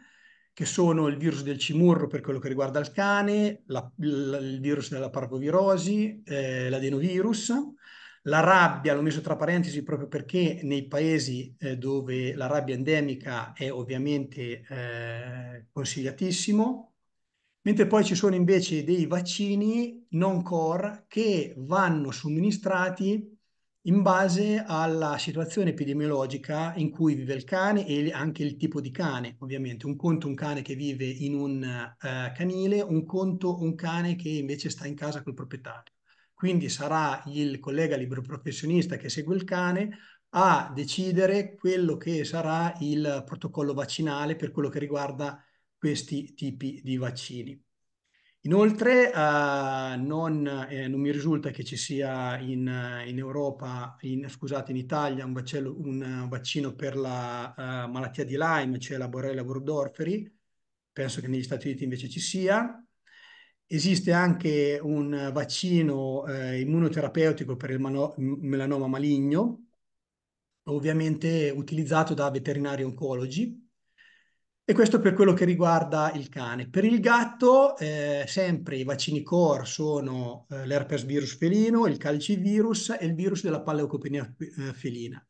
Speaker 3: che sono il virus del cimurro per quello che riguarda il cane, la, la, il virus della parvovirosi, eh, l'adenovirus, la rabbia, l'ho messo tra parentesi proprio perché nei paesi eh, dove la rabbia endemica è ovviamente eh, consigliatissimo, mentre poi ci sono invece dei vaccini non core che vanno somministrati in base alla situazione epidemiologica in cui vive il cane e anche il tipo di cane, ovviamente. Un conto un cane che vive in un eh, canile, un conto un cane che invece sta in casa col proprietario. Quindi sarà il collega libero professionista che segue il cane a decidere quello che sarà il protocollo vaccinale per quello che riguarda questi tipi di vaccini. Inoltre eh, non, eh, non, mi risulta che ci sia in, eh, in Europa, in, scusate, in Italia un, vaccello, eh, un, vaccino per la uh, malattia di Lyme, cioè la Borrelia burgdorferi, penso che negli Stati Uniti invece ci sia. Esiste anche un vaccino eh, immunoterapeutico per il mano- melanoma maligno, ovviamente utilizzato da veterinari oncologi e questo per quello che riguarda il cane. Per il gatto, eh, sempre i vaccini core sono eh, l'herpes virus felino, il calcivirus e il virus della paleocopenia eh, felina.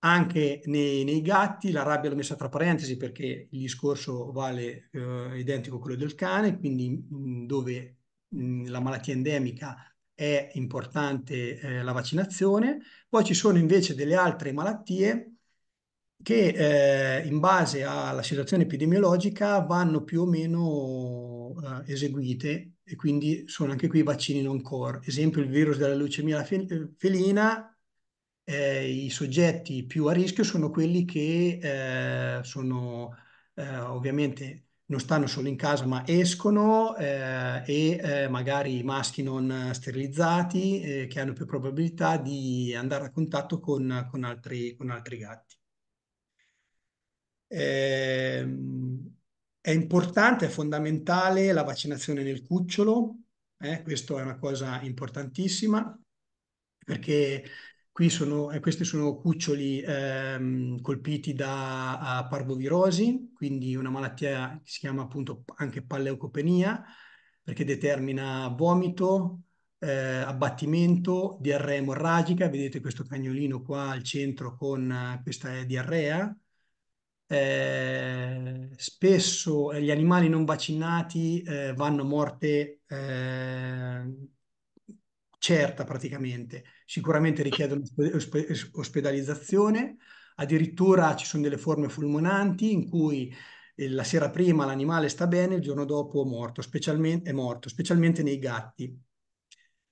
Speaker 3: Anche nei, nei gatti la rabbia l'ho messa tra parentesi perché il discorso vale eh, identico a quello del cane, quindi mh, mm, dove mh, mm, la malattia endemica è importante eh, la vaccinazione. Poi ci sono invece delle altre malattie che eh, in base alla situazione epidemiologica vanno più o meno eh, eseguite e quindi sono anche qui i vaccini non core. Esempio il virus della leucemia felina, eh, i soggetti più a rischio sono quelli che eh, sono eh, ovviamente non stanno solo in casa ma escono eh, e magari maschi non sterilizzati che hanno più probabilità di andare a contatto con, con, altri, con altri gatti. Ehm, è importante, è fondamentale la vaccinazione nel cucciolo, eh? questo è una cosa importantissima perché qui sono, eh, questi sono cuccioli ehm, colpiti da parvovirosi, quindi una malattia che si chiama appunto anche palleucopenia, perché determina vomito, eh, abbattimento, diarrea emorragica, vedete questo cagnolino qua al centro con eh, questa diarrea, eh, spesso eh, gli animali non vaccinati eh, vanno morte eh, certa praticamente, sicuramente richiedono ospedalizzazione, addirittura ci sono delle forme fulminanti in cui eh, la sera prima l'animale sta bene, il giorno dopo è morto, specialmente, è morto, specialmente nei gatti.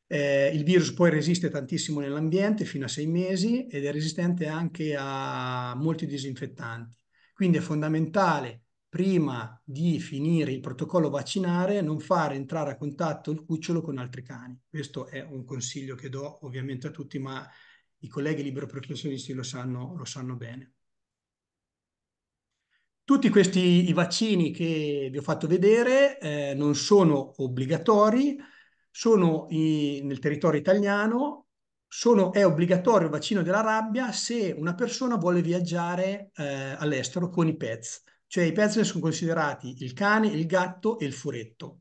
Speaker 3: Eh, il virus poi resiste tantissimo nell'ambiente fino a sei mesi ed è resistente anche a molti disinfettanti. Quindi è fondamentale, prima di finire il protocollo vaccinare, non fare entrare a contatto il cucciolo con altri cani. Questo è un consiglio che do ovviamente a tutti, ma i colleghi libero professionisti lo sanno, lo sanno bene. Tutti questi i vaccini che vi ho fatto vedere eh, non sono obbligatori, sono i, nel territorio italiano Solo è obbligatorio il vaccino della rabbia se una persona vuole viaggiare eh, all'estero con i pets, cioè i pets sono considerati il cane, il gatto e il furetto.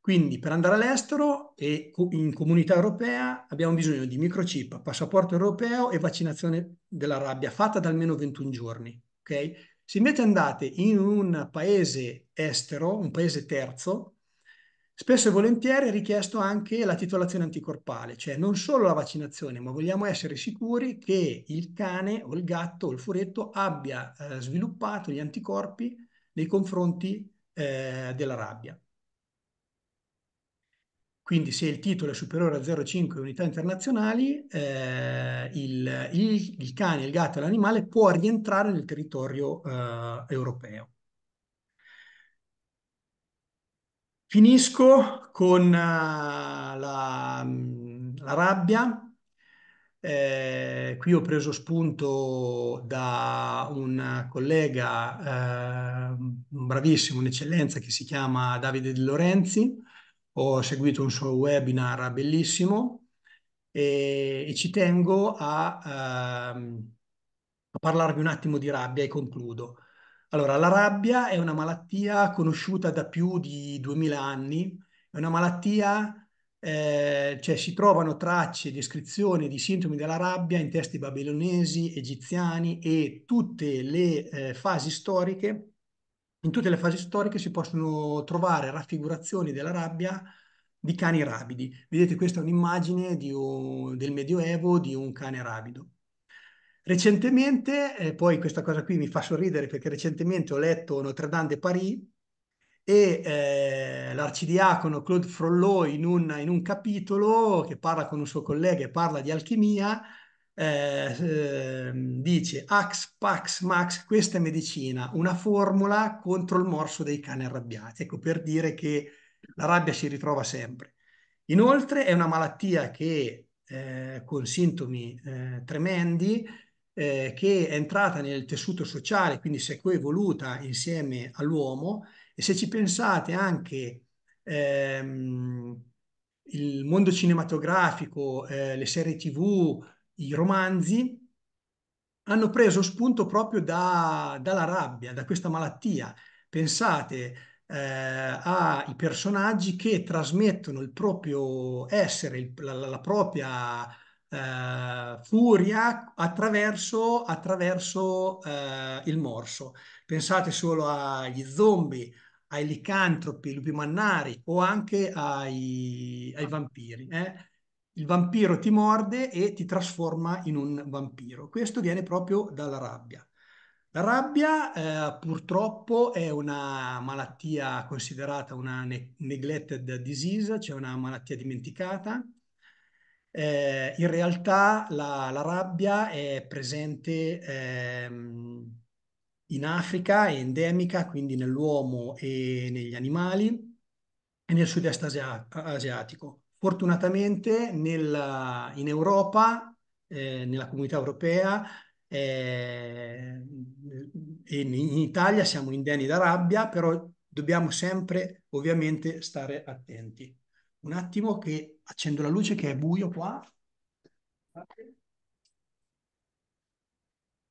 Speaker 3: Quindi per andare all'estero e in comunità europea abbiamo bisogno di microchip, passaporto europeo e vaccinazione della rabbia fatta da almeno 21 giorni. Okay? Se invece andate in un paese estero, un paese terzo, Spesso e volentieri è richiesto anche la titolazione anticorpale, cioè non solo la vaccinazione, ma vogliamo essere sicuri che il cane o il gatto o il furetto abbia eh, sviluppato gli anticorpi nei confronti eh, della rabbia. Quindi se il titolo è superiore a 0,5 unità internazionali, eh, il, il, il, cane, il gatto e l'animale può rientrare nel territorio eh, europeo. Finisco con eh, la, la, rabbia. Eh, qui ho preso spunto da un collega eh, bravissimo, un'eccellenza che si chiama Davide De Lorenzi. Ho seguito un suo webinar bellissimo e, e ci tengo a, eh, a parlarvi un attimo di rabbia e concludo. Allora, la rabbia è una malattia conosciuta da più di 2000 anni, è una malattia, eh, cioè si trovano tracce, descrizioni di sintomi della rabbia in testi babilonesi, egiziani e tutte le eh, fasi storiche, in tutte le fasi storiche si possono trovare raffigurazioni della rabbia di cani rabidi. Vedete, questa è un'immagine del Medioevo di un cane rabido. Recentemente, eh, poi questa cosa qui mi fa sorridere perché recentemente ho letto Notre Dame de Paris e eh, l'arcidiacono Claude Frollot in un, in un, capitolo che parla con un suo collega e parla di alchimia, eh, ehm, dice Ax, Pax, Max, questa è medicina, una formula contro il morso dei cani arrabbiati. Ecco, per dire che la rabbia si ritrova sempre. Inoltre è una malattia che eh, con sintomi eh, tremendi eh, che è entrata nel tessuto sociale, quindi si è coevoluta insieme all'uomo e se ci pensate anche ehm, il mondo cinematografico, eh, le serie tv, i romanzi, hanno preso spunto proprio da, dalla rabbia, da questa malattia. Pensate eh, ai personaggi che trasmettono il proprio essere, il, la, la, propria eh, furia attraverso, attraverso eh, il morso. Pensate solo agli zombie, ai licantropi, ai lupi mannari o anche ai, ai vampiri. Eh? Il vampiro ti morde e ti trasforma in un vampiro. Questo viene proprio dalla rabbia. La rabbia eh, purtroppo è una malattia considerata una ne- neglected disease, cioè una malattia dimenticata, eh, in realtà la, la, rabbia è presente ehm, in Africa, è endemica quindi nell'uomo e negli animali e nel sud-est asia- asiatico. Fortunatamente nella, in Europa, eh, nella comunità europea eh, e in, Italia siamo indenni da rabbia, però dobbiamo sempre ovviamente stare attenti. Un attimo che Accendo la luce che è buio qua.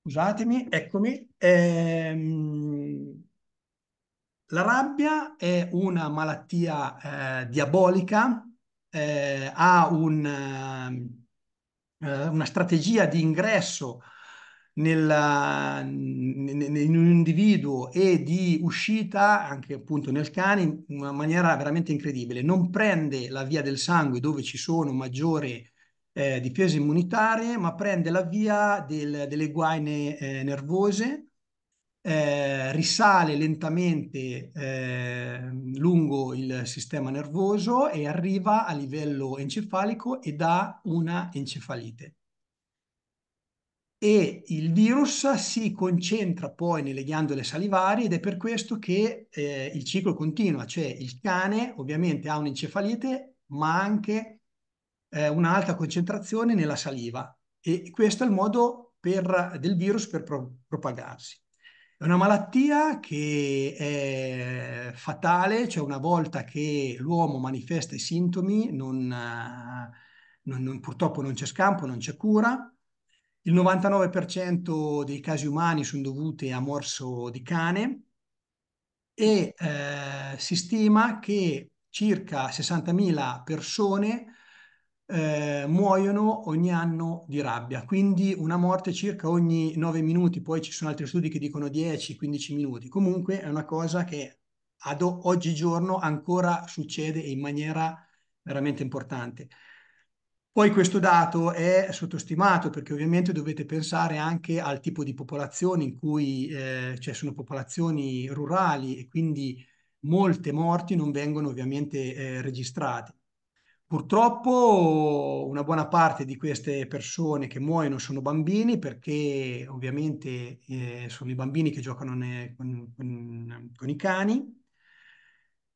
Speaker 3: Scusatemi, eccomi. Ehm, la rabbia è una malattia eh, diabolica, eh, ha un, eh, una strategia di ingresso nella, in un individuo e di uscita, anche appunto nel cane, in una maniera veramente incredibile. Non prende la via del sangue dove ci sono maggiori eh, difese immunitarie, ma prende la via del, delle guaine eh, nervose, eh, risale lentamente eh, lungo il sistema nervoso e arriva a livello encefalico e dà una encefalite e il virus si concentra poi nelle ghiandole salivari ed è per questo che eh, il ciclo continua, cioè il cane ovviamente ha un'encefalite ma anche eh, un'alta concentrazione nella saliva e questo è il modo per, del virus per pro- propagarsi. È una malattia che è fatale, cioè una volta che l'uomo manifesta i sintomi non, non, non, purtroppo non c'è scampo, non c'è cura il 99% dei casi umani sono dovuti a morso di cane e eh, si stima che circa 60.000 persone eh, muoiono ogni anno di rabbia, quindi una morte circa ogni 9 minuti, poi ci sono altri studi che dicono 10-15 minuti, comunque è una cosa che ad oggigiorno ancora succede in maniera veramente importante. Poi questo dato è sottostimato perché ovviamente dovete pensare anche al tipo di popolazione in cui eh, cioè sono popolazioni rurali e quindi molte morti non vengono ovviamente eh, registrate. Purtroppo una buona parte di queste persone che muoiono sono bambini perché ovviamente eh, sono i bambini che giocano ne, con, con, con i cani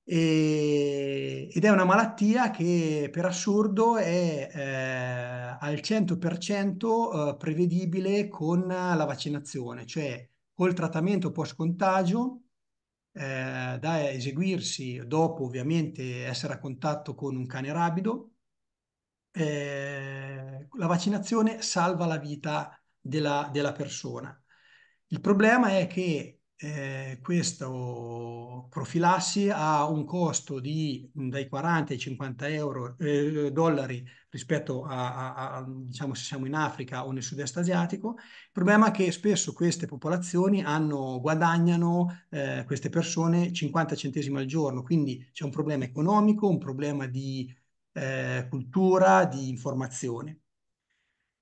Speaker 3: e, ed è una malattia che per assurdo è eh, al 100% eh, prevedibile con la vaccinazione, cioè col trattamento post-contagio eh, da eseguirsi dopo ovviamente essere a contatto con un cane rabido, eh, la vaccinazione salva la vita della, della persona. Il problema è che eh, questa profilassi ha un costo di dai 40 ai 50 euro, eh, dollari rispetto a, a, a, diciamo, se siamo in Africa o nel sud-est asiatico. Il problema è che spesso queste popolazioni hanno, guadagnano eh, queste persone 50 centesimi al giorno, quindi c'è un problema economico, un problema di eh, cultura, di informazione.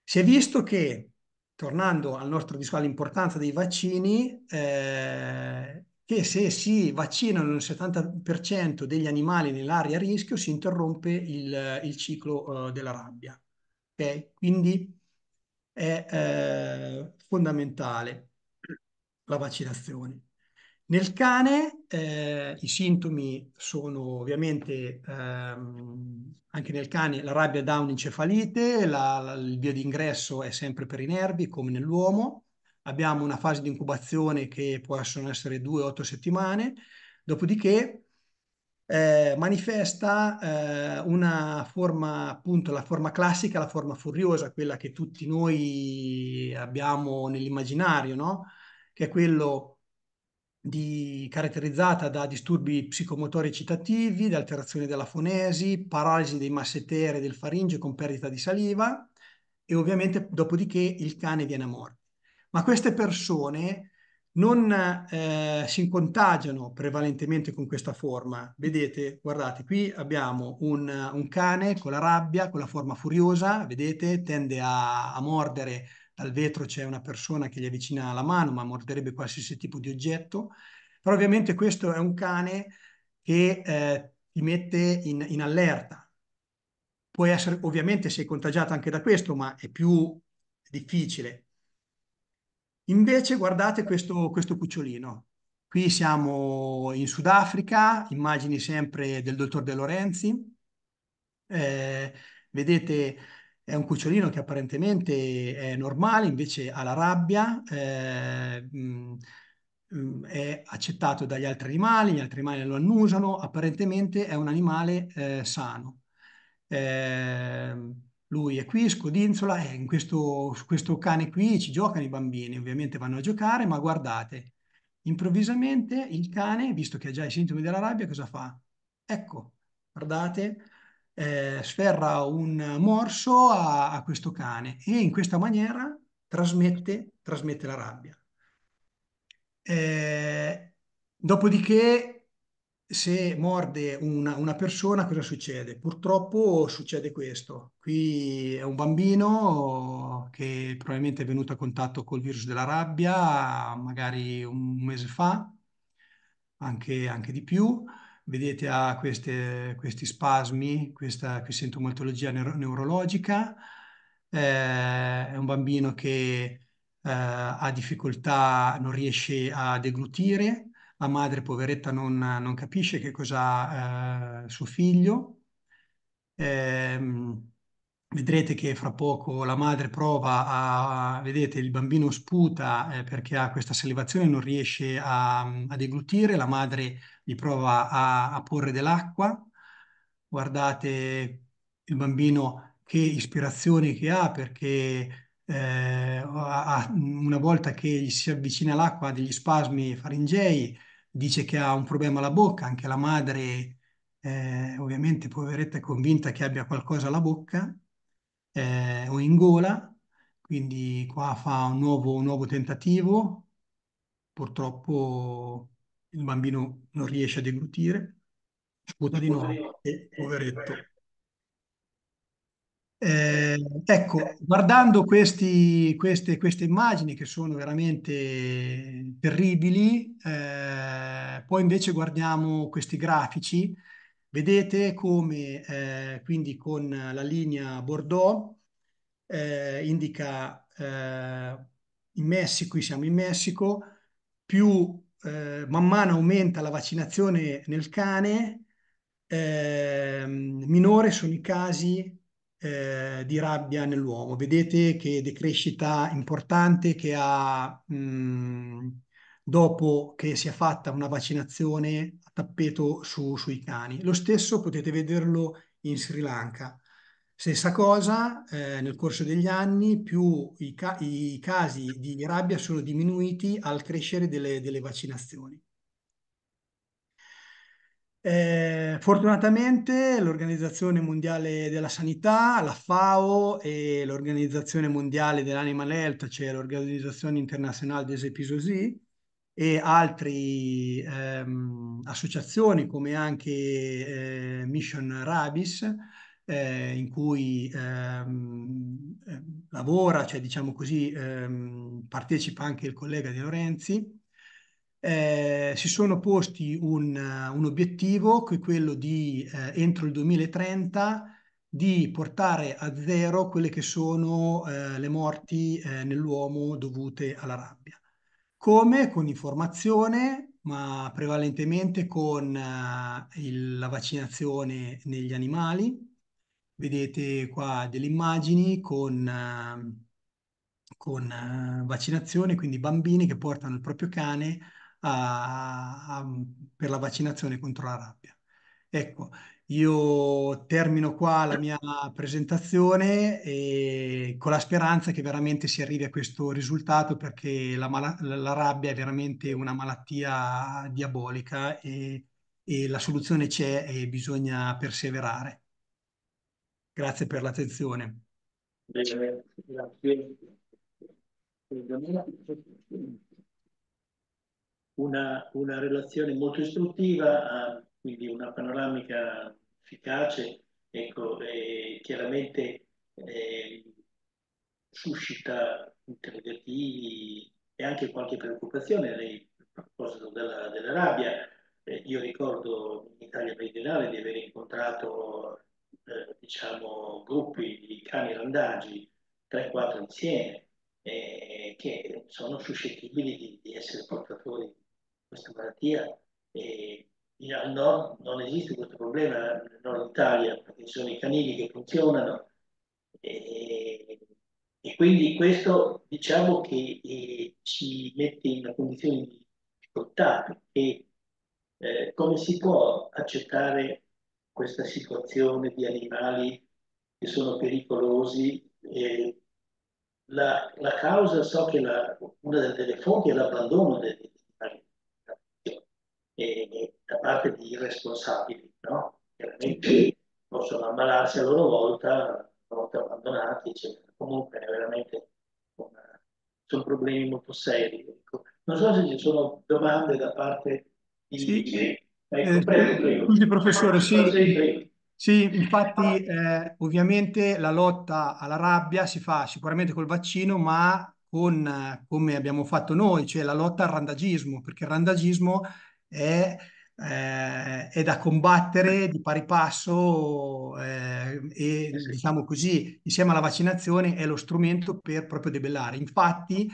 Speaker 3: Si è visto che tornando al nostro discorso all'importanza dei vaccini, eh, che se si vaccinano il 70% degli animali nell'area a rischio si interrompe il, eh, il ciclo eh, della rabbia. Okay? Quindi è eh, fondamentale la vaccinazione. Nel cane eh, i sintomi sono ovviamente ehm, anche nel cane la rabbia dà un'encefalite, la, la, il via d'ingresso è sempre per i nervi come nell'uomo, abbiamo una fase di incubazione che possono essere due o otto settimane, dopodiché eh, manifesta eh, una forma, appunto la forma classica, la forma furiosa, quella che tutti noi abbiamo nell'immaginario, no? che è quello di, caratterizzata da disturbi psicomotori eccitativi, da alterazioni della fonesi, paralisi dei massetere del faringe con perdita di saliva e ovviamente dopodiché il cane viene a morte. Ma queste persone non eh, si contagiano prevalentemente con questa forma. Vedete, guardate, qui abbiamo un, un, cane con la rabbia, con la forma furiosa, vedete, tende a, a mordere dal vetro c'è una persona che gli avvicina la mano, ma morderebbe qualsiasi tipo di oggetto. Però ovviamente questo è un cane che eh, ti mette in, in allerta. Può essere, ovviamente sei contagiato anche da questo, ma è più difficile. Invece guardate questo, questo cucciolino. Qui siamo in Sudafrica, immagini sempre del dottor De Lorenzi. Eh, vedete è un cucciolino che apparentemente è normale, invece ha la rabbia, eh, mm, mm, è accettato dagli altri animali, gli altri animali lo annusano, apparentemente è un animale eh, sano. Eh, lui è qui, scodinzola, e eh, in questo, questo cane qui ci giocano i bambini, ovviamente vanno a giocare, ma guardate, improvvisamente il cane, visto che ha già i sintomi della rabbia, cosa fa? Ecco, guardate, eh, sferra un morso a, a, questo cane e in questa maniera trasmette, trasmette la rabbia. Eh, dopodiché, se morde una, una, persona, cosa succede? Purtroppo succede questo. Qui è un bambino che probabilmente è venuto a contatto col virus della rabbia magari un mese fa, anche, anche di più vedete ha queste, questi spasmi, questa, questa sintomatologia neuro- neurologica, eh, è un bambino che eh, ha difficoltà, non riesce a deglutire, la madre poveretta non, non capisce che cosa ha eh, suo figlio. Eh, Vedrete che fra poco la madre prova a, vedete, il bambino sputa eh, perché ha questa salivazione, non riesce a, a deglutire, la madre gli prova a, a porre dell'acqua, guardate il bambino che ispirazione che ha perché eh, una volta che gli si avvicina l'acqua ha degli spasmi faringei, dice che ha un problema alla bocca, anche la madre eh, ovviamente poveretta è convinta che abbia qualcosa alla bocca eh, o in gola, quindi qua fa un nuovo, un nuovo tentativo, purtroppo il bambino non riesce a deglutire, sputa di nuovo, e, poveretto. Eh, ecco, guardando questi, queste, queste, immagini che sono veramente terribili, eh, poi invece guardiamo questi grafici Vedete come eh, quindi con la linea Bordeaux eh, indica eh, in Messico, qui siamo in Messico, più eh, man mano aumenta la vaccinazione nel cane, ehm, minore sono i casi eh, di rabbia nell'uomo. Vedete che decrescita importante che ha mh, mm, dopo che si è fatta una vaccinazione tappeto su, sui cani. Lo stesso potete vederlo in Sri Lanka. Stessa cosa, eh, nel corso degli anni più i, ca- i, casi di rabbia sono diminuiti al crescere delle, delle vaccinazioni. Eh, fortunatamente l'Organizzazione Mondiale della Sanità, la FAO e l'Organizzazione Mondiale dell'Animal Health, cioè l'Organizzazione Internazionale des Episosi, e altre ehm, associazioni come anche eh, Mission Rabis, eh, in cui ehm, lavora, cioè diciamo così, ehm, partecipa anche il collega De Lorenzi, eh, si sono posti un, un, obiettivo che è quello di, eh, entro il 2030, di portare a zero quelle che sono eh, le morti eh, nell'uomo dovute alla rabbia. Come? Con informazione, ma prevalentemente con uh, il, la vaccinazione negli animali. Vedete qua delle immagini con, uh, con uh, vaccinazione, quindi bambini che portano il proprio cane a, a, per la vaccinazione contro la rabbia. Ecco, io termino qua la mia presentazione e con la speranza che veramente si arrivi a questo risultato perché la, la rabbia è veramente una malattia diabolica e, e la soluzione c'è e bisogna perseverare. Grazie per l'attenzione.
Speaker 1: grazie. Una, una relazione molto istruttiva. A ah, quindi una panoramica efficace ecco, eh, chiaramente eh, suscita interrogativi e anche qualche preoccupazione. a proposito della, della rabbia, eh, io ricordo in Italia meridionale di aver incontrato eh, diciamo, gruppi di cani randagi, 3-4 insieme, eh, che sono suscettibili di, di essere portatori di questa malattia. E, al nord non esiste questo problema, nel nord Italia, perché ci sono i canili che funzionano e, e quindi questo diciamo che eh, ci mette in una condizione di difficoltà perché eh, come si può accettare questa situazione di animali che sono pericolosi? Eh, la, la, causa so che la, una delle fonti è l'abbandono degli e, da parte di irresponsabili, no? Chiaramente possono ammalarsi a loro volta, volte abbandonati, eccetera. Comunque è veramente una... sono problemi molto seri. Ecco. Non so se ci sono domande da parte di... Sì. Ecco, eh, prego, prego. Scusi, professore, sì.
Speaker 3: Sì, infatti eh, ovviamente la lotta alla rabbia si fa sicuramente col vaccino, ma con, eh, come abbiamo fatto noi, cioè la lotta al randagismo, perché il randagismo è, eh, è da combattere di pari passo eh, e diciamo così, insieme alla vaccinazione è lo strumento per proprio debellare. Infatti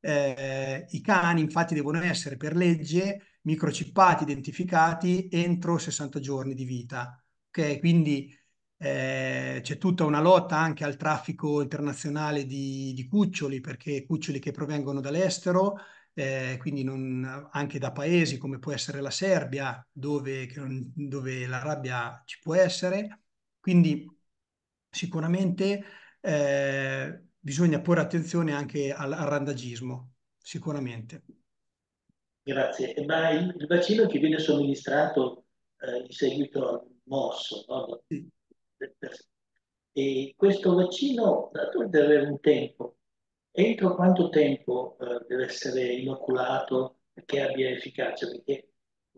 Speaker 3: eh, i cani infatti devono essere per legge microcippati identificati entro 60 giorni di vita. ok Quindi eh, c'è tutta una lotta anche al traffico internazionale di, di cuccioli, perché cuccioli che provengono dall'estero eh, quindi non, anche da paesi come può essere la Serbia, dove, non, dove la rabbia ci può essere. Quindi sicuramente eh, bisogna porre attenzione anche al, al randagismo, sicuramente.
Speaker 1: Grazie. Ma il, il, vaccino che viene somministrato eh, in seguito al morso, no? sì. e questo vaccino deve avere un tempo entro quanto tempo eh, deve essere inoculato che abbia efficacia? Perché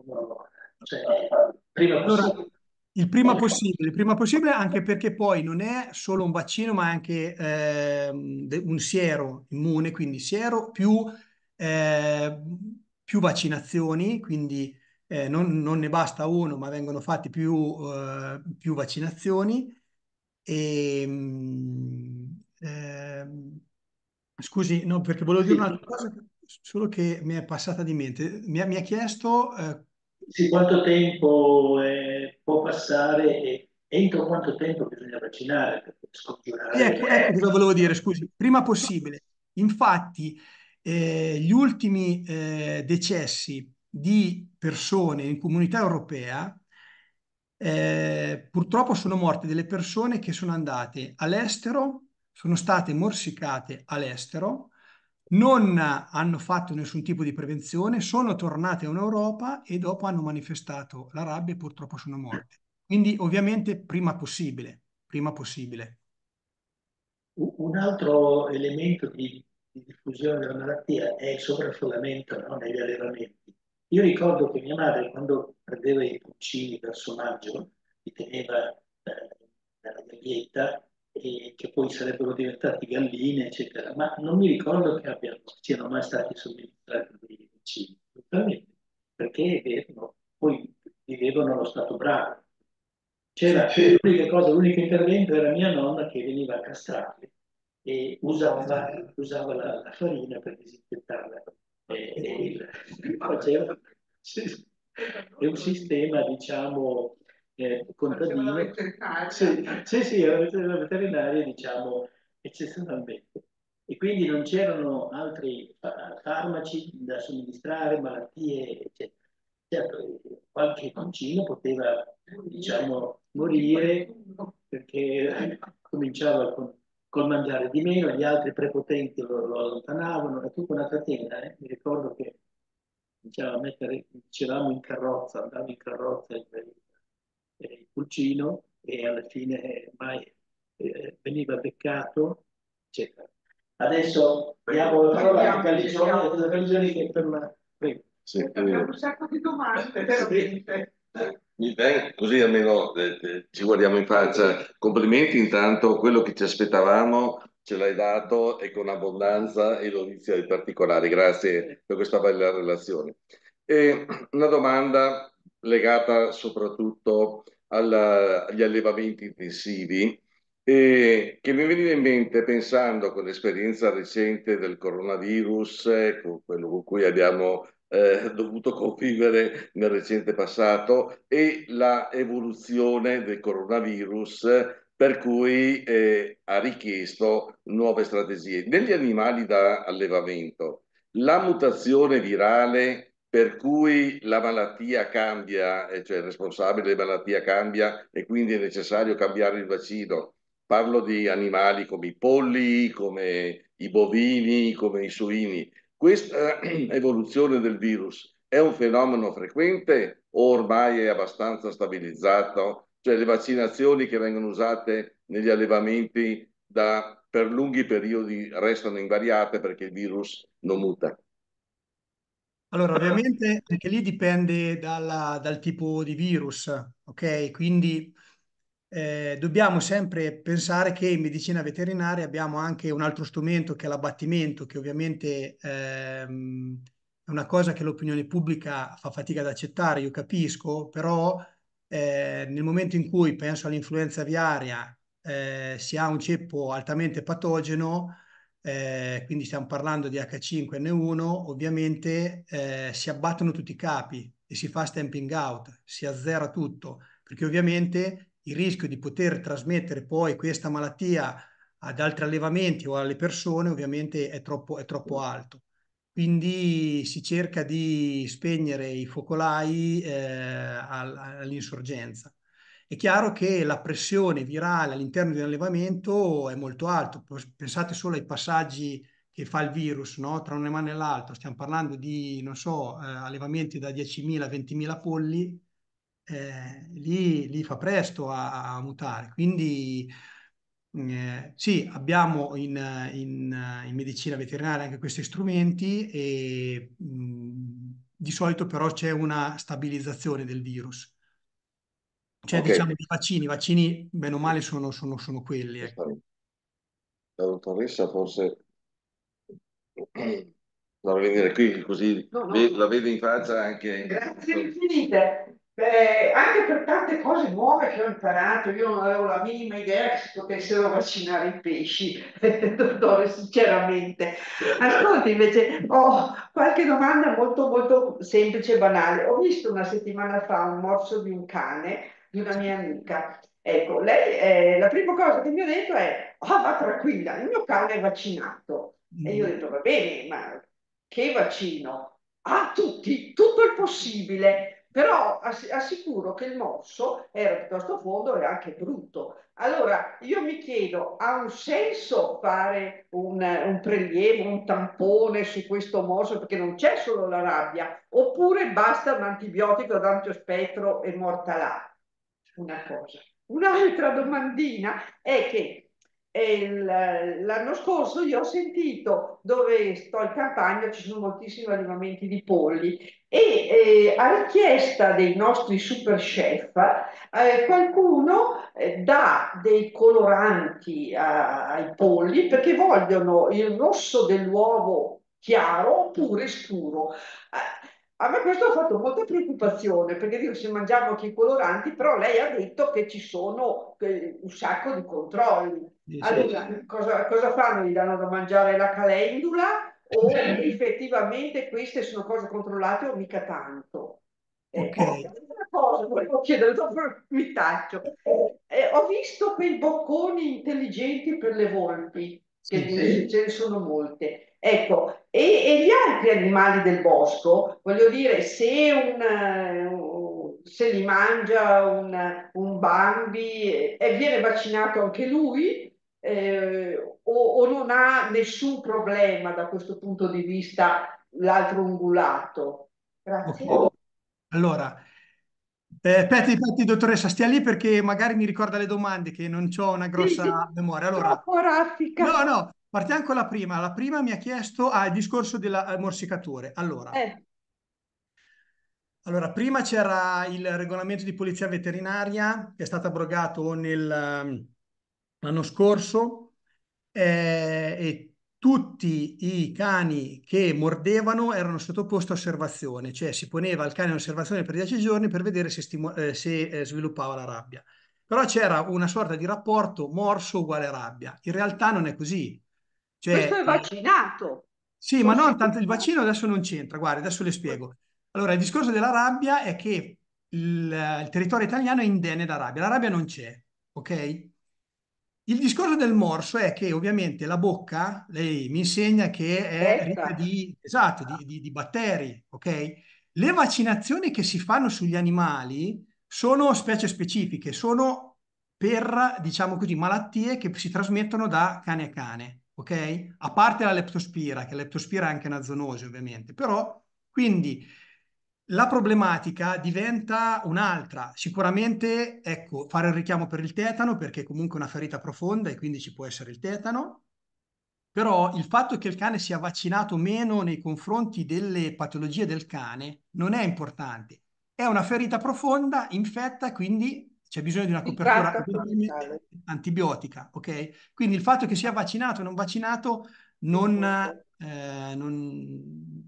Speaker 1: no, cioè, prima allora,
Speaker 3: Il prima, possibile, il prima possibile, anche perché poi non è solo un vaccino, ma anche eh, un siero immune, quindi siero più, eh, più vaccinazioni, quindi eh, non, non, ne basta uno, ma vengono fatte più, eh, più vaccinazioni. E, ehm, ehm, Scusi, no, perché volevo dire sì. un'altra cosa, solo che mi è passata di mente. Mi ha, mi ha
Speaker 1: chiesto... Eh... Sì, quanto tempo eh, può passare e entro quanto tempo bisogna vaccinare per scongiurare... ecco, ecco
Speaker 3: cosa volevo dire, scusi. Prima possibile. Infatti, eh, gli ultimi eh, decessi di persone in comunità europea eh, purtroppo sono morte delle persone che sono andate all'estero sono state morsicate all'estero, non hanno fatto nessun tipo di prevenzione, sono tornate in Europa e dopo hanno manifestato la rabbia e purtroppo sono morte. Quindi ovviamente prima possibile, prima possibile.
Speaker 1: Un altro elemento di, di diffusione della malattia è il sovraffollamento no, negli allevamenti. Io ricordo che mia madre quando prendeva i pulcini dal maggio, li teneva eh, nella gabbietta, e che poi sarebbero diventati galline, eccetera, ma non mi ricordo che abbiano, siano mai stati somministrati dei vaccini, assolutamente, perché vivevano, poi vivevano lo stato bravo. C'era sì, sì. l'unica cosa, l'unico intervento era mia nonna che veniva a castrare e usava, usava la, la, farina per disinfettarla. E, e il, faceva, è un sistema, diciamo, eh, contadine. Sì, sì, sì, la veterinaria diciamo eccezionalmente. E quindi non c'erano altri farmaci da somministrare, malattie, eccetera. Certo, qualche concino poteva diciamo, morire perché cominciava con, col mangiare di meno, gli altri prepotenti lo, lo allontanavano, era tutta una catena. Eh? Mi ricordo che diciamo, mettere, dicevamo in carrozza, andavo in carrozza, in eh, il cugino e alla fine eh, mai eh, veniva beccato, eccetera. Adesso diamo la parola a Caligione, la Caligione che per la...
Speaker 2: Prego. Sì, abbiamo un
Speaker 4: sacco di domande, veramente.
Speaker 2: Mi così almeno eh, ci guardiamo in faccia. Complimenti intanto, quello che ci aspettavamo ce l'hai dato e con abbondanza e lo inizia di particolare. Grazie per questa bella relazione. E una domanda legata soprattutto alla, agli allevamenti intensivi e che mi veniva in mente pensando con l'esperienza recente del coronavirus, con ecco, quello con cui abbiamo eh, dovuto convivere nel recente passato, e la evoluzione del coronavirus per cui eh, ha richiesto nuove strategie. Negli animali da allevamento, la mutazione virale per cui la malattia cambia, eh, cioè il responsabile della malattia cambia e quindi è necessario cambiare il vaccino. Parlo di animali come i polli, come i bovini, come i suini. Questa eh, evoluzione del virus è un fenomeno frequente o ormai è abbastanza stabilizzato? Cioè le vaccinazioni che vengono usate negli allevamenti da, per lunghi periodi restano invariate perché il virus non muta.
Speaker 1: Allora, ah. ovviamente
Speaker 3: anche lì dipende dalla- dal tipo di virus, ok? Quindi eh, dobbiamo sempre pensare che in medicina veterinaria abbiamo anche un altro strumento che è l'abbattimento, che ovviamente ehm, è una cosa che l'opinione pubblica fa fatica ad accettare, io capisco, però eh, nel momento in cui penso all'influenza aviaria, eh, si ha un ceppo altamente patogeno eh, quindi stiamo parlando di H5N1, ovviamente eh, si abbattono tutti i capi e si fa stamping out, si azzera tutto, perché ovviamente il rischio di poter trasmettere poi questa malattia ad altri allevamenti o alle persone ovviamente è troppo, è troppo alto. Quindi si cerca di spegnere i focolai eh, all'insorgenza. È chiaro che la pressione virale all'interno di un allevamento è molto alta. Pensate solo ai passaggi che fa il virus no? tra una mano e l'altra. Stiamo parlando di, non so, eh, allevamenti da 10.000 a 20.000 polli. Eh, lì, lì, fa presto a, a mutare. Quindi mm, eh, sì, abbiamo in, in, in, medicina veterinaria anche questi strumenti e mh, mm, di solito però c'è una stabilizzazione del virus cioè, diciamo, i vaccini, i vaccini, bene o male, sono, sono- sono quelli, ecco.
Speaker 2: la dottoressa forse la venire qui così No, no. la vede in faccia anche... Grazie
Speaker 4: infinite. Beh, anche per tante cose nuove che ho imparato, io non avevo la minima idea che si potessero vaccinare i pesci, dottore, sinceramente. Certo. Ascolti, invece, ho qualche domanda molto, molto semplice e banale. Ho visto una settimana fa un morso di un cane di una mia amica. Ecco, lei, eh, la prima cosa che mi ha detto è, ah, oh, va tranquilla, il mio cane è vaccinato. Mm. E io ho mm. detto, va bene, ma che vaccino? A ah, tutti, tutto il possibile, però ass- assicuro che il morso era piuttosto fondo e anche brutto. Allora io mi chiedo, ha un senso fare un, un, prelievo, un tampone su questo morso perché non c'è solo la rabbia, oppure basta un antibiotico ad ampio spettro e morta là? una cosa. Un'altra domandina è che eh, l'anno scorso io ho sentito dove sto in campagna ci sono moltissimi allevamenti di polli e eh, a richiesta dei nostri super chef eh, qualcuno eh, dà dei coloranti a, ai polli perché vogliono il rosso dell'uovo chiaro oppure scuro. A me questo ha fatto molta preoccupazione perché dico se mangiamo anche i coloranti, però lei ha detto che ci sono un sacco di controlli. Allora, cosa, cosa fanno? Gli danno da mangiare la calendula o effettivamente queste sono cose controllate o mica tanto? Eh, ok. Eh, cosa volevo chiedere, dopo mi taccio. Eh, ho visto quei bocconi intelligenti per le volpi che sì, sì. ce ne sono molte. Ecco, e, e, gli altri animali del bosco, voglio dire, se, un, eh, se li mangia un, un bambi eh, e viene vaccinato anche lui, eh, o, o non ha nessun problema da questo punto di vista l'altro ungulato? Grazie. Okay. Oh,
Speaker 3: allora, eh, petti, dottoressa, stia lì perché magari mi ricorda le domande che non ho una grossa sì, memoria. Allora, no, no, partiamo con la prima. La prima mi ha chiesto ah, il discorso del eh, morsicatore. Allora, eh. allora prima c'era il regolamento di polizia veterinaria che è stato abrogato nel, ehm, l'anno scorso eh, e tutti i cani che mordevano erano sottoposti a osservazione, cioè si poneva il cane in osservazione per 10 giorni per vedere se, eh, se eh, sviluppava la rabbia. Però c'era una sorta di rapporto morso uguale rabbia. In realtà non è così. Cioè, Questo è eh,
Speaker 4: vaccinato.
Speaker 3: Sì, ma non tanto il vaccino adesso non c'entra, guardi, adesso le spiego. Allora, il discorso della rabbia è che il, il territorio italiano è indenne da rabbia, la rabbia non c'è, ok? Il discorso del morso è che ovviamente la bocca, lei mi insegna che è ricca certo. di, esatto, di, di, di batteri, ok? Le vaccinazioni che si fanno sugli animali sono specie specifiche, sono per, diciamo così, malattie che si trasmettono da cane a cane, ok? A parte la leptospira, che la leptospira è anche una zoonose ovviamente, però quindi la problematica diventa un'altra. Sicuramente, ecco, fare il richiamo per il tetano, perché comunque è una ferita profonda e quindi ci può essere il tetano. Però il fatto che il cane sia vaccinato meno nei confronti delle patologie del cane non è importante. È una ferita profonda, infetta, quindi c'è bisogno di una copertura antibiotica, ok? Quindi il fatto che sia vaccinato o non vaccinato non, eh, non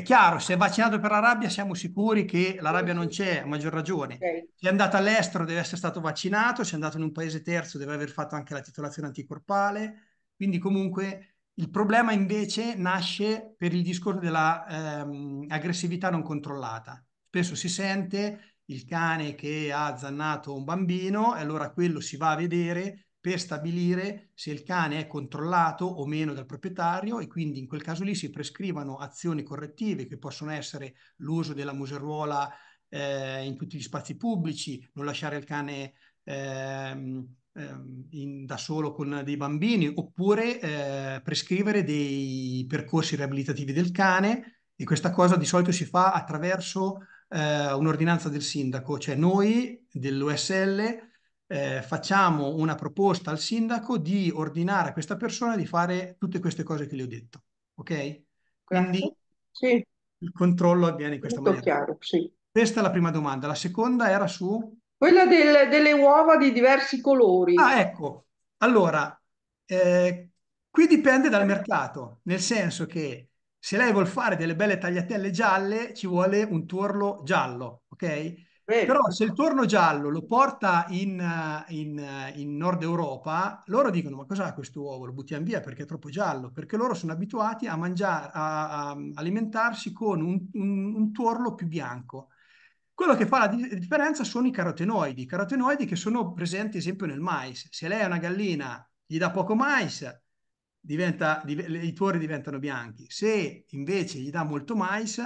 Speaker 3: è chiaro, se è vaccinato per la rabbia siamo sicuri che la rabbia non c'è, a maggior ragione. Okay. Se è andato all'estero deve essere stato vaccinato, se è andato in un paese terzo deve aver fatto anche la titolazione anticorpale, quindi comunque il problema invece nasce per il discorso della ehm, aggressività non controllata. Spesso si sente il cane che ha zannato un bambino e allora quello si va a vedere per stabilire se il cane è controllato o meno dal proprietario e quindi in quel caso lì si prescrivano azioni correttive che possono essere l'uso della museruola eh, in tutti gli spazi pubblici, non lasciare il cane ehm, ehm in, da solo con dei bambini oppure eh, prescrivere dei percorsi riabilitativi del cane e questa cosa di solito si fa attraverso eh, un'ordinanza del sindaco, cioè noi dell'USL eh, facciamo una proposta al sindaco di ordinare a questa persona di fare tutte queste cose che le ho detto. Ok? Quindi sì. il controllo avviene in questa Tutto maniera. Chiaro, sì. Questa è la prima domanda. La seconda era su... Quella del, delle uova di diversi colori. Ah, ecco. Allora, eh, qui dipende dal mercato, nel senso che se lei vuol fare delle belle tagliatelle gialle, ci vuole un tuorlo giallo, ok? Però se il tuorno giallo lo porta in, eh, in, eh, in Nord Europa, loro dicono ma cos'ha questo uovo? Lo buttiamo via perché è troppo giallo, perché loro sono abituati a, mangiare, a, a alimentarsi con un, un, un tuorlo più bianco. Quello che fa la differenza sono i carotenoidi, carotenoidi che sono presenti ad esempio nel mais. Se lei è una gallina, gli dà poco mais, diventa, div- i tuori diventano bianchi. Se invece gli dà molto mais,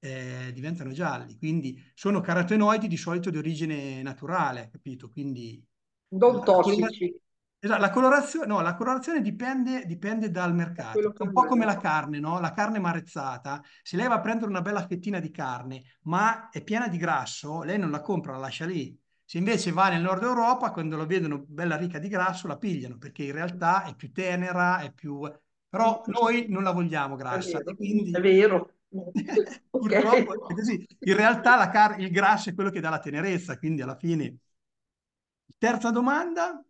Speaker 3: eh, diventano gialli, quindi sono carotenoidi di solito di origine naturale, capito? Quindi non tossici. La, la, colorazione, no, la colorazione dipende, dipende dal mercato, è un po' come la carne, no? La carne marezzata, se lei va a prendere una bella fettina di carne, ma è piena di grasso, lei non la compra, la lascia lì. Se invece va nel nord Europa, quando la vedono bella ricca di grasso, la pigliano, perché in realtà è più tenera, è più... Però noi non la vogliamo grassa. È vero. Quindi... È vero okay.
Speaker 1: Purtroppo
Speaker 3: è così. In realtà car- il grasso è quello che dà la tenerezza, quindi alla fine... Terza
Speaker 4: domanda?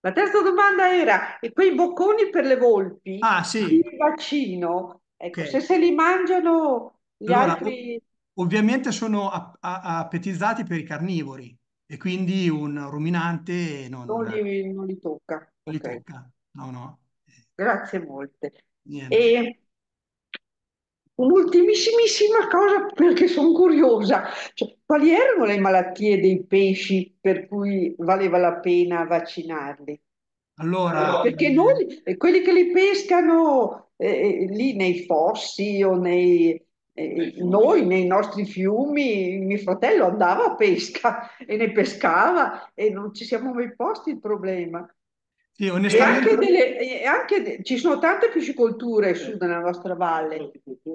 Speaker 4: La terza domanda era, e quei bocconi per le volpi, ah, sì. il vaccino, ecco, okay. se se li mangiano gli allora, altri...
Speaker 3: ovviamente sono appetizzati per i carnivori e quindi un ruminante non, non,
Speaker 4: li, non li, tocca. Non okay. li tocca, no, no. Grazie molte. E Un'ultimissimissima cosa perché sono curiosa, cioè, quali erano le malattie dei pesci per cui valeva la pena vaccinarli?
Speaker 3: Allora, perché
Speaker 4: mm. noi, eh, quelli che li pescano eh, eh, lì nei fossi o nei, eh, noi nei nostri fiumi, mio fratello andava a pesca e ne pescava e non ci siamo mai posti il problema. Sì, e anche, delle, e anche de- ci sono tante piscicolture su nella nostra valle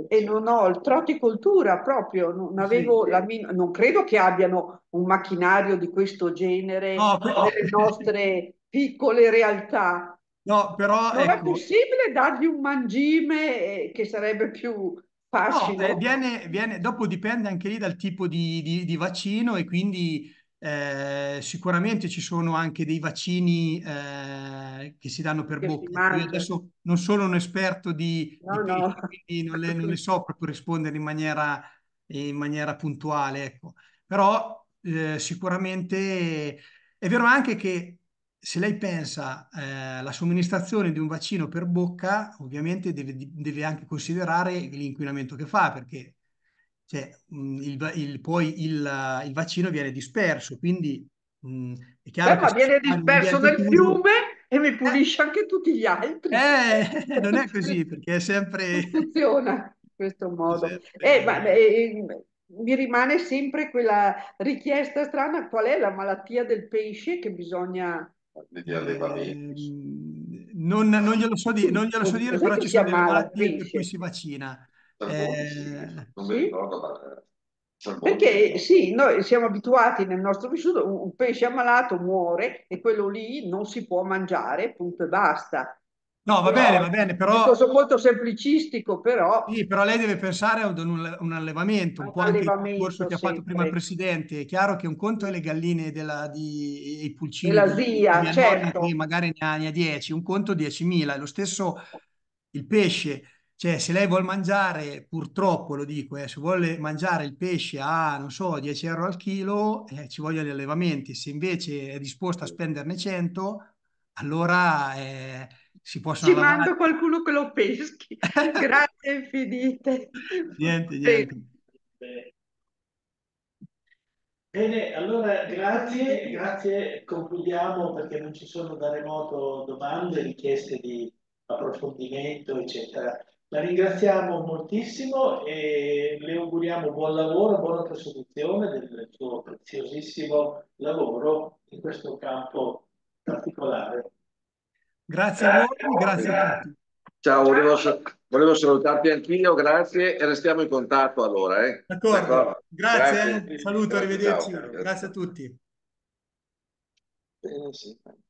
Speaker 4: e non ho il trotticoltura proprio, non, avevo sì. la min- non credo che abbiano un macchinario di questo genere no, però... nelle nostre piccole realtà. No, però non ecco... è possibile dargli un mangime eh, che sarebbe più facile. No, eh, viene,
Speaker 3: viene, dopo dipende anche lì dal tipo di, di, di vaccino e quindi eh, sicuramente ci sono anche dei vaccini eh, che si danno per che bocca. Io adesso non sono un esperto di, no, di no. quindi non le, non le, so proprio rispondere in maniera, in maniera puntuale. Ecco. Però eh, sicuramente è vero anche che se lei pensa alla eh, somministrazione di un vaccino per bocca, ovviamente deve, deve anche considerare l'inquinamento che fa, perché cioè, mhmm, il, il, poi il, il, vaccino viene disperso, quindi mh, mhmm, è chiaro Beh, ma viene disperso nel tutto... fiume
Speaker 4: e mi eh. pulisce eh. anche tutti gli altri. Eh, non è così, perché è sempre... funziona in questo modo. Eh, ma, eh, mi rimane sempre quella richiesta strana, qual è la malattia del pesce che bisogna...
Speaker 2: Degli allevamenti. Ehm,
Speaker 3: non, non,
Speaker 2: glielo so, di, non glielo so dire,
Speaker 3: però ci sono
Speaker 4: delle malattie pesce? per cui si vaccina.
Speaker 3: Certo,
Speaker 1: eh, non mi ricordo, ma eh,
Speaker 4: perché sì, noi siamo abituati nel nostro vissuto, un, pesce ammalato muore e quello lì non si può mangiare, punto e basta.
Speaker 1: No, va però, bene, va bene, però...
Speaker 3: Sono molto semplicistico, però... Sì, però lei deve pensare a un, un allevamento, un, un po' anche il discorso che sempre. ha fatto prima il Presidente. È chiaro che un conto è le galline e i pulcini La zia, di, certo. che magari ne ha, ne ha 10, un conto 10.000, è lo stesso il pesce cioè, se lei vuole mangiare, purtroppo lo dico, eh, se vuole mangiare il pesce a, non so, 10 euro al chilo, eh, ci vogliono gli allevamenti. Se invece è disposta a spenderne 100, allora eh, si possono... Ci lavorare. mando
Speaker 4: qualcuno che lo
Speaker 1: peschi. Grazie infinite.
Speaker 4: Niente, niente.
Speaker 1: Bene, allora grazie, grazie, concludiamo perché non ci sono da remoto domande, richieste di approfondimento, eccetera. La ringraziamo moltissimo e le auguriamo buon lavoro, buona prosecuzione del suo preziosissimo lavoro in questo
Speaker 2: campo particolare.
Speaker 3: Grazie a voi, grazie a
Speaker 1: tutti.
Speaker 2: Ciao, volevo, volevo salutarti anch'io, grazie e restiamo in contatto allora. Eh. D'accordo, grazie, eh. grazie, saluto, arrivederci, ciao,
Speaker 1: ciao. grazie a tutti. Bene, sì.